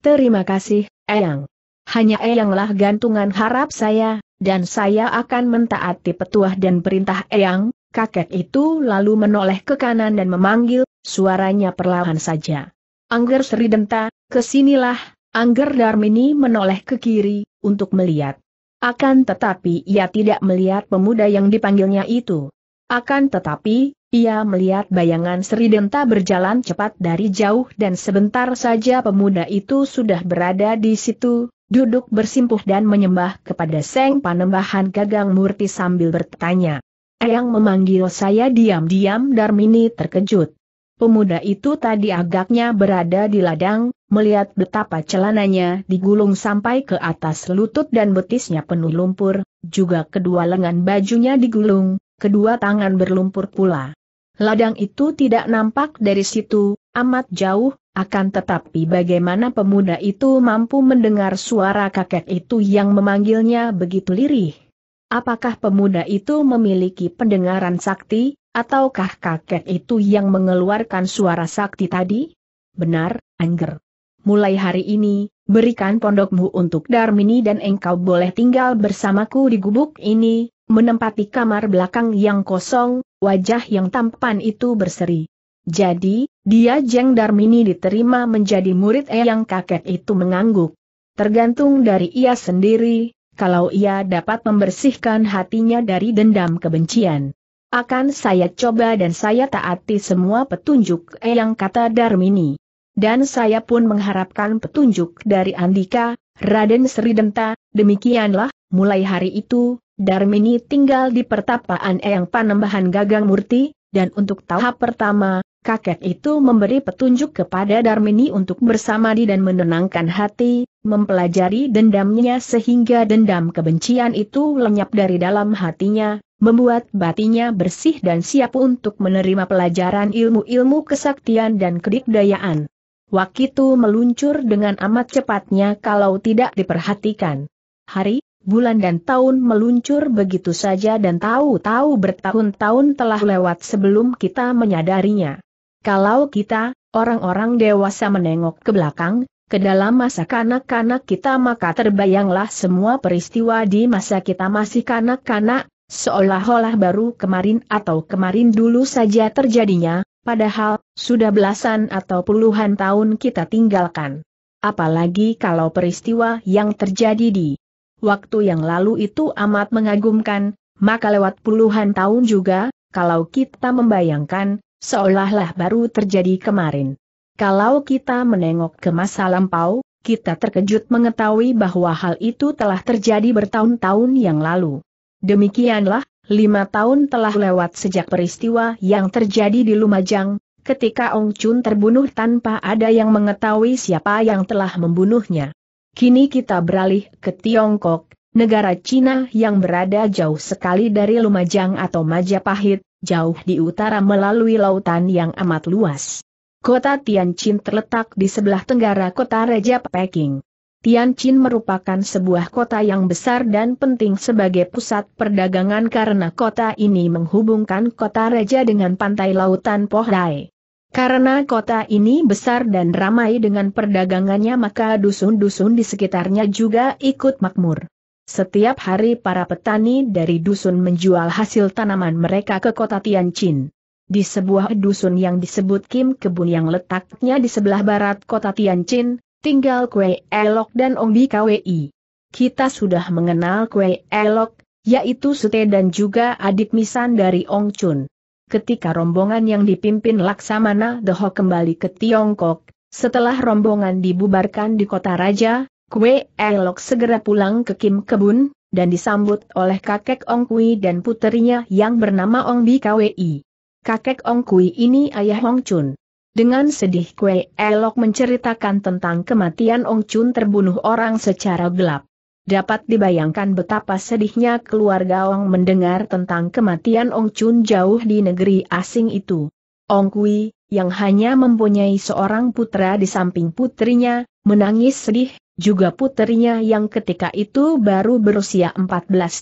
Terima kasih, Eyang. Hanya Eyanglah gantungan harap saya, dan saya akan mentaati petuah dan perintah Eyang, kakek itu lalu menoleh ke kanan dan memanggil, suaranya perlahan saja. Angger Sridenta, kesinilah, Angger Darmini menoleh ke kiri, untuk melihat. Akan tetapi ia tidak melihat pemuda yang dipanggilnya itu. Akan tetapi, ia melihat bayangan Sri Denta berjalan cepat dari jauh dan sebentar saja pemuda itu sudah berada di situ, duduk bersimpuh dan menyembah kepada Seng Panembahan Gagang Murti sambil bertanya. Eyang memanggil saya diam-diam Darmini terkejut. Pemuda itu tadi agaknya berada di ladang, melihat betapa celananya digulung sampai ke atas lutut dan betisnya penuh lumpur, juga kedua lengan bajunya digulung, kedua tangan berlumpur pula. Ladang itu tidak nampak dari situ, amat jauh, akan tetapi bagaimana pemuda itu mampu mendengar suara kakek itu yang memanggilnya begitu lirih. Apakah pemuda itu memiliki pendengaran sakti, Ataukah kakek itu yang mengeluarkan suara sakti tadi? Benar, Angger. Mulai hari ini, berikan pondokmu untuk Darmini dan engkau boleh tinggal bersamaku di gubuk ini, menempati kamar belakang yang kosong, wajah yang tampan itu berseri. Jadi, dia Jeng Darmini diterima menjadi murid yang kakek itu mengangguk. Tergantung dari ia sendiri, kalau ia dapat membersihkan hatinya dari dendam kebencian. Akan saya coba dan saya taati semua petunjuk yang kata Darmini. Dan saya pun mengharapkan petunjuk dari Andika, Raden Denta, demikianlah, mulai hari itu, Darmini tinggal di pertapaan Eyang Panembahan Gagang Murti, dan untuk tahap pertama, kakek itu memberi petunjuk kepada Darmini untuk bersamadi dan menenangkan hati, mempelajari dendamnya sehingga dendam kebencian itu lenyap dari dalam hatinya, membuat batinya bersih dan siap untuk menerima pelajaran ilmu-ilmu kesaktian dan kedikdayaan. Wakitu meluncur dengan amat cepatnya kalau tidak diperhatikan. Hari, bulan dan tahun meluncur begitu saja dan tahu-tahu bertahun-tahun telah lewat sebelum kita menyadarinya. Kalau kita, orang-orang dewasa menengok ke belakang, ke dalam masa kanak-kanak kita maka terbayanglah semua peristiwa di masa kita masih kanak-kanak, Seolah-olah baru kemarin atau kemarin dulu saja terjadinya, padahal, sudah belasan atau puluhan tahun kita tinggalkan. Apalagi kalau peristiwa yang terjadi di waktu yang lalu itu amat mengagumkan, maka lewat puluhan tahun juga, kalau kita membayangkan, seolah-olah baru terjadi kemarin. Kalau kita menengok ke masa lampau, kita terkejut mengetahui bahwa hal itu telah terjadi bertahun-tahun yang lalu. Demikianlah, lima tahun telah lewat sejak peristiwa yang terjadi di Lumajang, ketika Ong Chun terbunuh tanpa ada yang mengetahui siapa yang telah membunuhnya. Kini kita beralih ke Tiongkok, negara Cina yang berada jauh sekali dari Lumajang atau Majapahit, jauh di utara melalui lautan yang amat luas. Kota Tianjin terletak di sebelah tenggara kota Raja Peking. Tianjin merupakan sebuah kota yang besar dan penting sebagai pusat perdagangan karena kota ini menghubungkan kota raja dengan pantai lautan Pohai. Karena kota ini besar dan ramai dengan perdagangannya maka dusun-dusun di sekitarnya juga ikut makmur. Setiap hari para petani dari dusun menjual hasil tanaman mereka ke kota Tianjin di sebuah dusun yang disebut Kim Kebun yang letaknya di sebelah barat kota Tianjin, tinggal kue elok dan ombi KWI. Kita sudah mengenal kue elok, yaitu Sute dan juga adik misan dari Ong Chun. Ketika rombongan yang dipimpin Laksamana The Ho kembali ke Tiongkok, setelah rombongan dibubarkan di kota raja, kue elok segera pulang ke Kim Kebun, dan disambut oleh kakek Ong Kui dan puterinya yang bernama Ong Bi KWI. Kakek Ong Kui ini ayah Ong Chun. Dengan sedih Kue Elok menceritakan tentang kematian Ong Chun terbunuh orang secara gelap. Dapat dibayangkan betapa sedihnya keluarga Ong mendengar tentang kematian Ong Chun jauh di negeri asing itu. Ong Kui, yang hanya mempunyai seorang putra di samping putrinya, menangis sedih, juga putrinya yang ketika itu baru berusia 14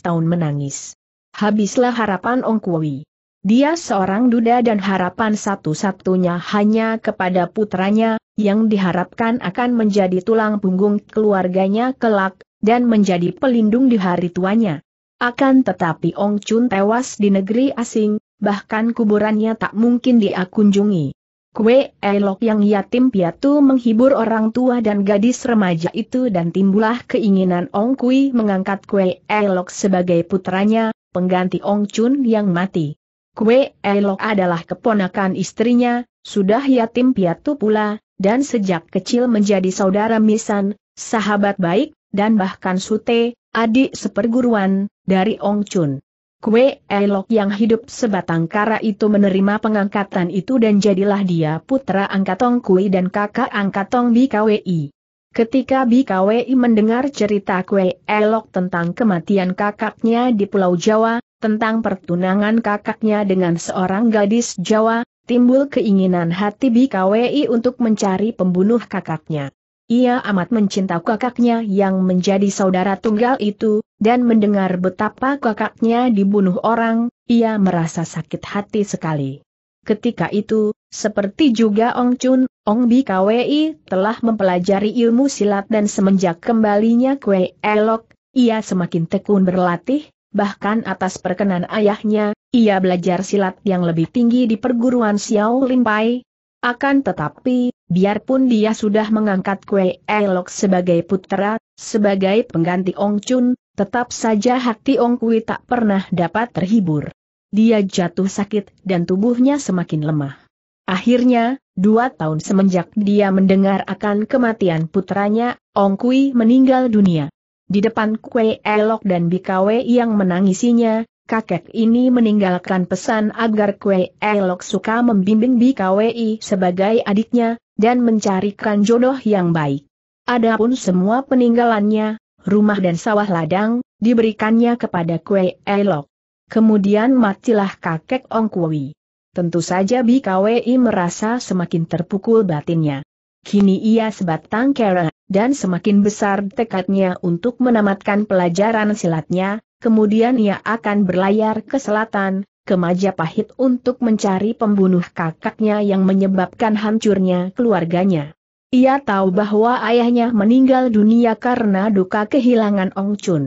tahun menangis. Habislah harapan Ong Kui. Dia seorang duda dan harapan satu-satunya hanya kepada putranya, yang diharapkan akan menjadi tulang punggung keluarganya kelak, dan menjadi pelindung di hari tuanya. Akan tetapi Ong Chun tewas di negeri asing, bahkan kuburannya tak mungkin dia kunjungi. Kue elok yang yatim piatu menghibur orang tua dan gadis remaja itu dan timbulah keinginan Ong Kui mengangkat Kue elok sebagai putranya, pengganti Ong Chun yang mati. Kue Elok adalah keponakan istrinya, sudah yatim piatu pula, dan sejak kecil menjadi saudara misan, sahabat baik, dan bahkan sute, adik seperguruan, dari Ong Chun. Kue Elok yang hidup sebatang kara itu menerima pengangkatan itu dan jadilah dia putra angkatong Kui dan kakak angkatong BKWI. Ketika BKWI mendengar cerita Kue Elok tentang kematian kakaknya di Pulau Jawa, tentang pertunangan kakaknya dengan seorang gadis Jawa, timbul keinginan hati BKWI untuk mencari pembunuh kakaknya. Ia amat mencinta kakaknya yang menjadi saudara tunggal itu, dan mendengar betapa kakaknya dibunuh orang, ia merasa sakit hati sekali. Ketika itu, seperti juga Ong Chun, Ong BKWI telah mempelajari ilmu silat dan semenjak kembalinya Kue Elok, ia semakin tekun berlatih, bahkan atas perkenan ayahnya, ia belajar silat yang lebih tinggi di perguruan Xiao Limpai. Akan tetapi, biarpun dia sudah mengangkat Kue Elok sebagai putra, sebagai pengganti Ong Chun, tetap saja hati Ong Kui tak pernah dapat terhibur. Dia jatuh sakit dan tubuhnya semakin lemah. Akhirnya, dua tahun semenjak dia mendengar akan kematian putranya, Ong Kui meninggal dunia. Di depan kue elok dan bikawe yang menangisinya, kakek ini meninggalkan pesan agar kue elok suka membimbing bikawe sebagai adiknya, dan mencarikan jodoh yang baik. Adapun semua peninggalannya, rumah dan sawah ladang, diberikannya kepada kue elok. Kemudian matilah kakek Kui. Tentu saja bikawe merasa semakin terpukul batinnya. Kini ia sebatang kera, dan semakin besar tekadnya untuk menamatkan pelajaran silatnya, kemudian ia akan berlayar ke selatan, ke Majapahit untuk mencari pembunuh kakaknya yang menyebabkan hancurnya keluarganya. Ia tahu bahwa ayahnya meninggal dunia karena duka kehilangan Ong Chun.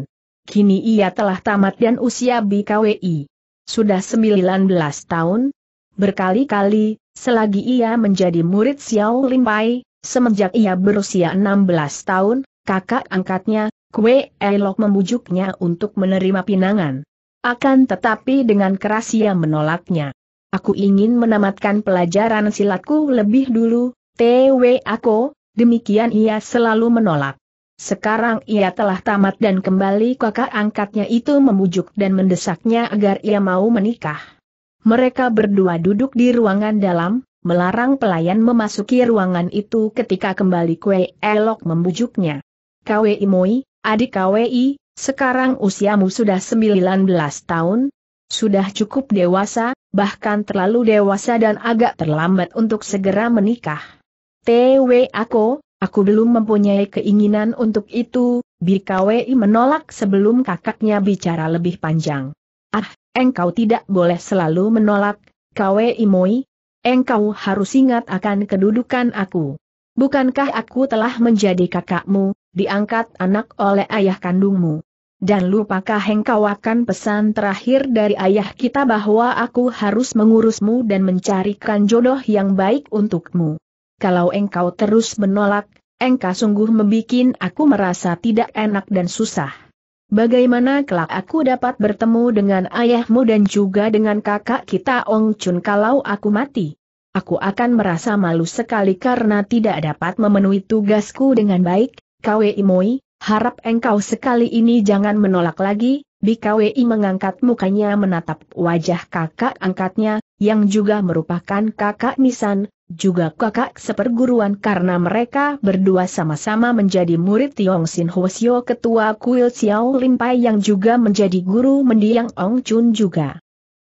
Kini ia telah tamat dan usia BKWI. Sudah 19 tahun. Berkali-kali, selagi ia menjadi murid Xiao Limpai, Semenjak ia berusia 16 tahun, kakak angkatnya, Kue Elok membujuknya untuk menerima pinangan. Akan tetapi dengan keras ia menolaknya. Aku ingin menamatkan pelajaran silatku lebih dulu, TW aku, demikian ia selalu menolak. Sekarang ia telah tamat dan kembali kakak angkatnya itu membujuk dan mendesaknya agar ia mau menikah. Mereka berdua duduk di ruangan dalam, melarang pelayan memasuki ruangan itu ketika kembali Kue Elok membujuknya. Kwe Imoi, adik Kwi, sekarang usiamu sudah 19 tahun, sudah cukup dewasa, bahkan terlalu dewasa dan agak terlambat untuk segera menikah. TW aku, aku belum mempunyai keinginan untuk itu, BKWI menolak sebelum kakaknya bicara lebih panjang. Ah, engkau tidak boleh selalu menolak, KWI Imoi engkau harus ingat akan kedudukan aku. Bukankah aku telah menjadi kakakmu, diangkat anak oleh ayah kandungmu? Dan lupakah engkau akan pesan terakhir dari ayah kita bahwa aku harus mengurusmu dan mencarikan jodoh yang baik untukmu? Kalau engkau terus menolak, engkau sungguh membuat aku merasa tidak enak dan susah. Bagaimana kelak aku dapat bertemu dengan ayahmu dan juga dengan kakak kita Ong Chun kalau aku mati? Aku akan merasa malu sekali karena tidak dapat memenuhi tugasku dengan baik, Kwei Moi, harap engkau sekali ini jangan menolak lagi, BKWI mengangkat mukanya menatap wajah kakak angkatnya, yang juga merupakan kakak Nisan, juga kakak seperguruan karena mereka berdua sama-sama menjadi murid Tiong Sin Hwasyo ketua kuil Xiao Pai yang juga menjadi guru mendiang Ong Chun juga.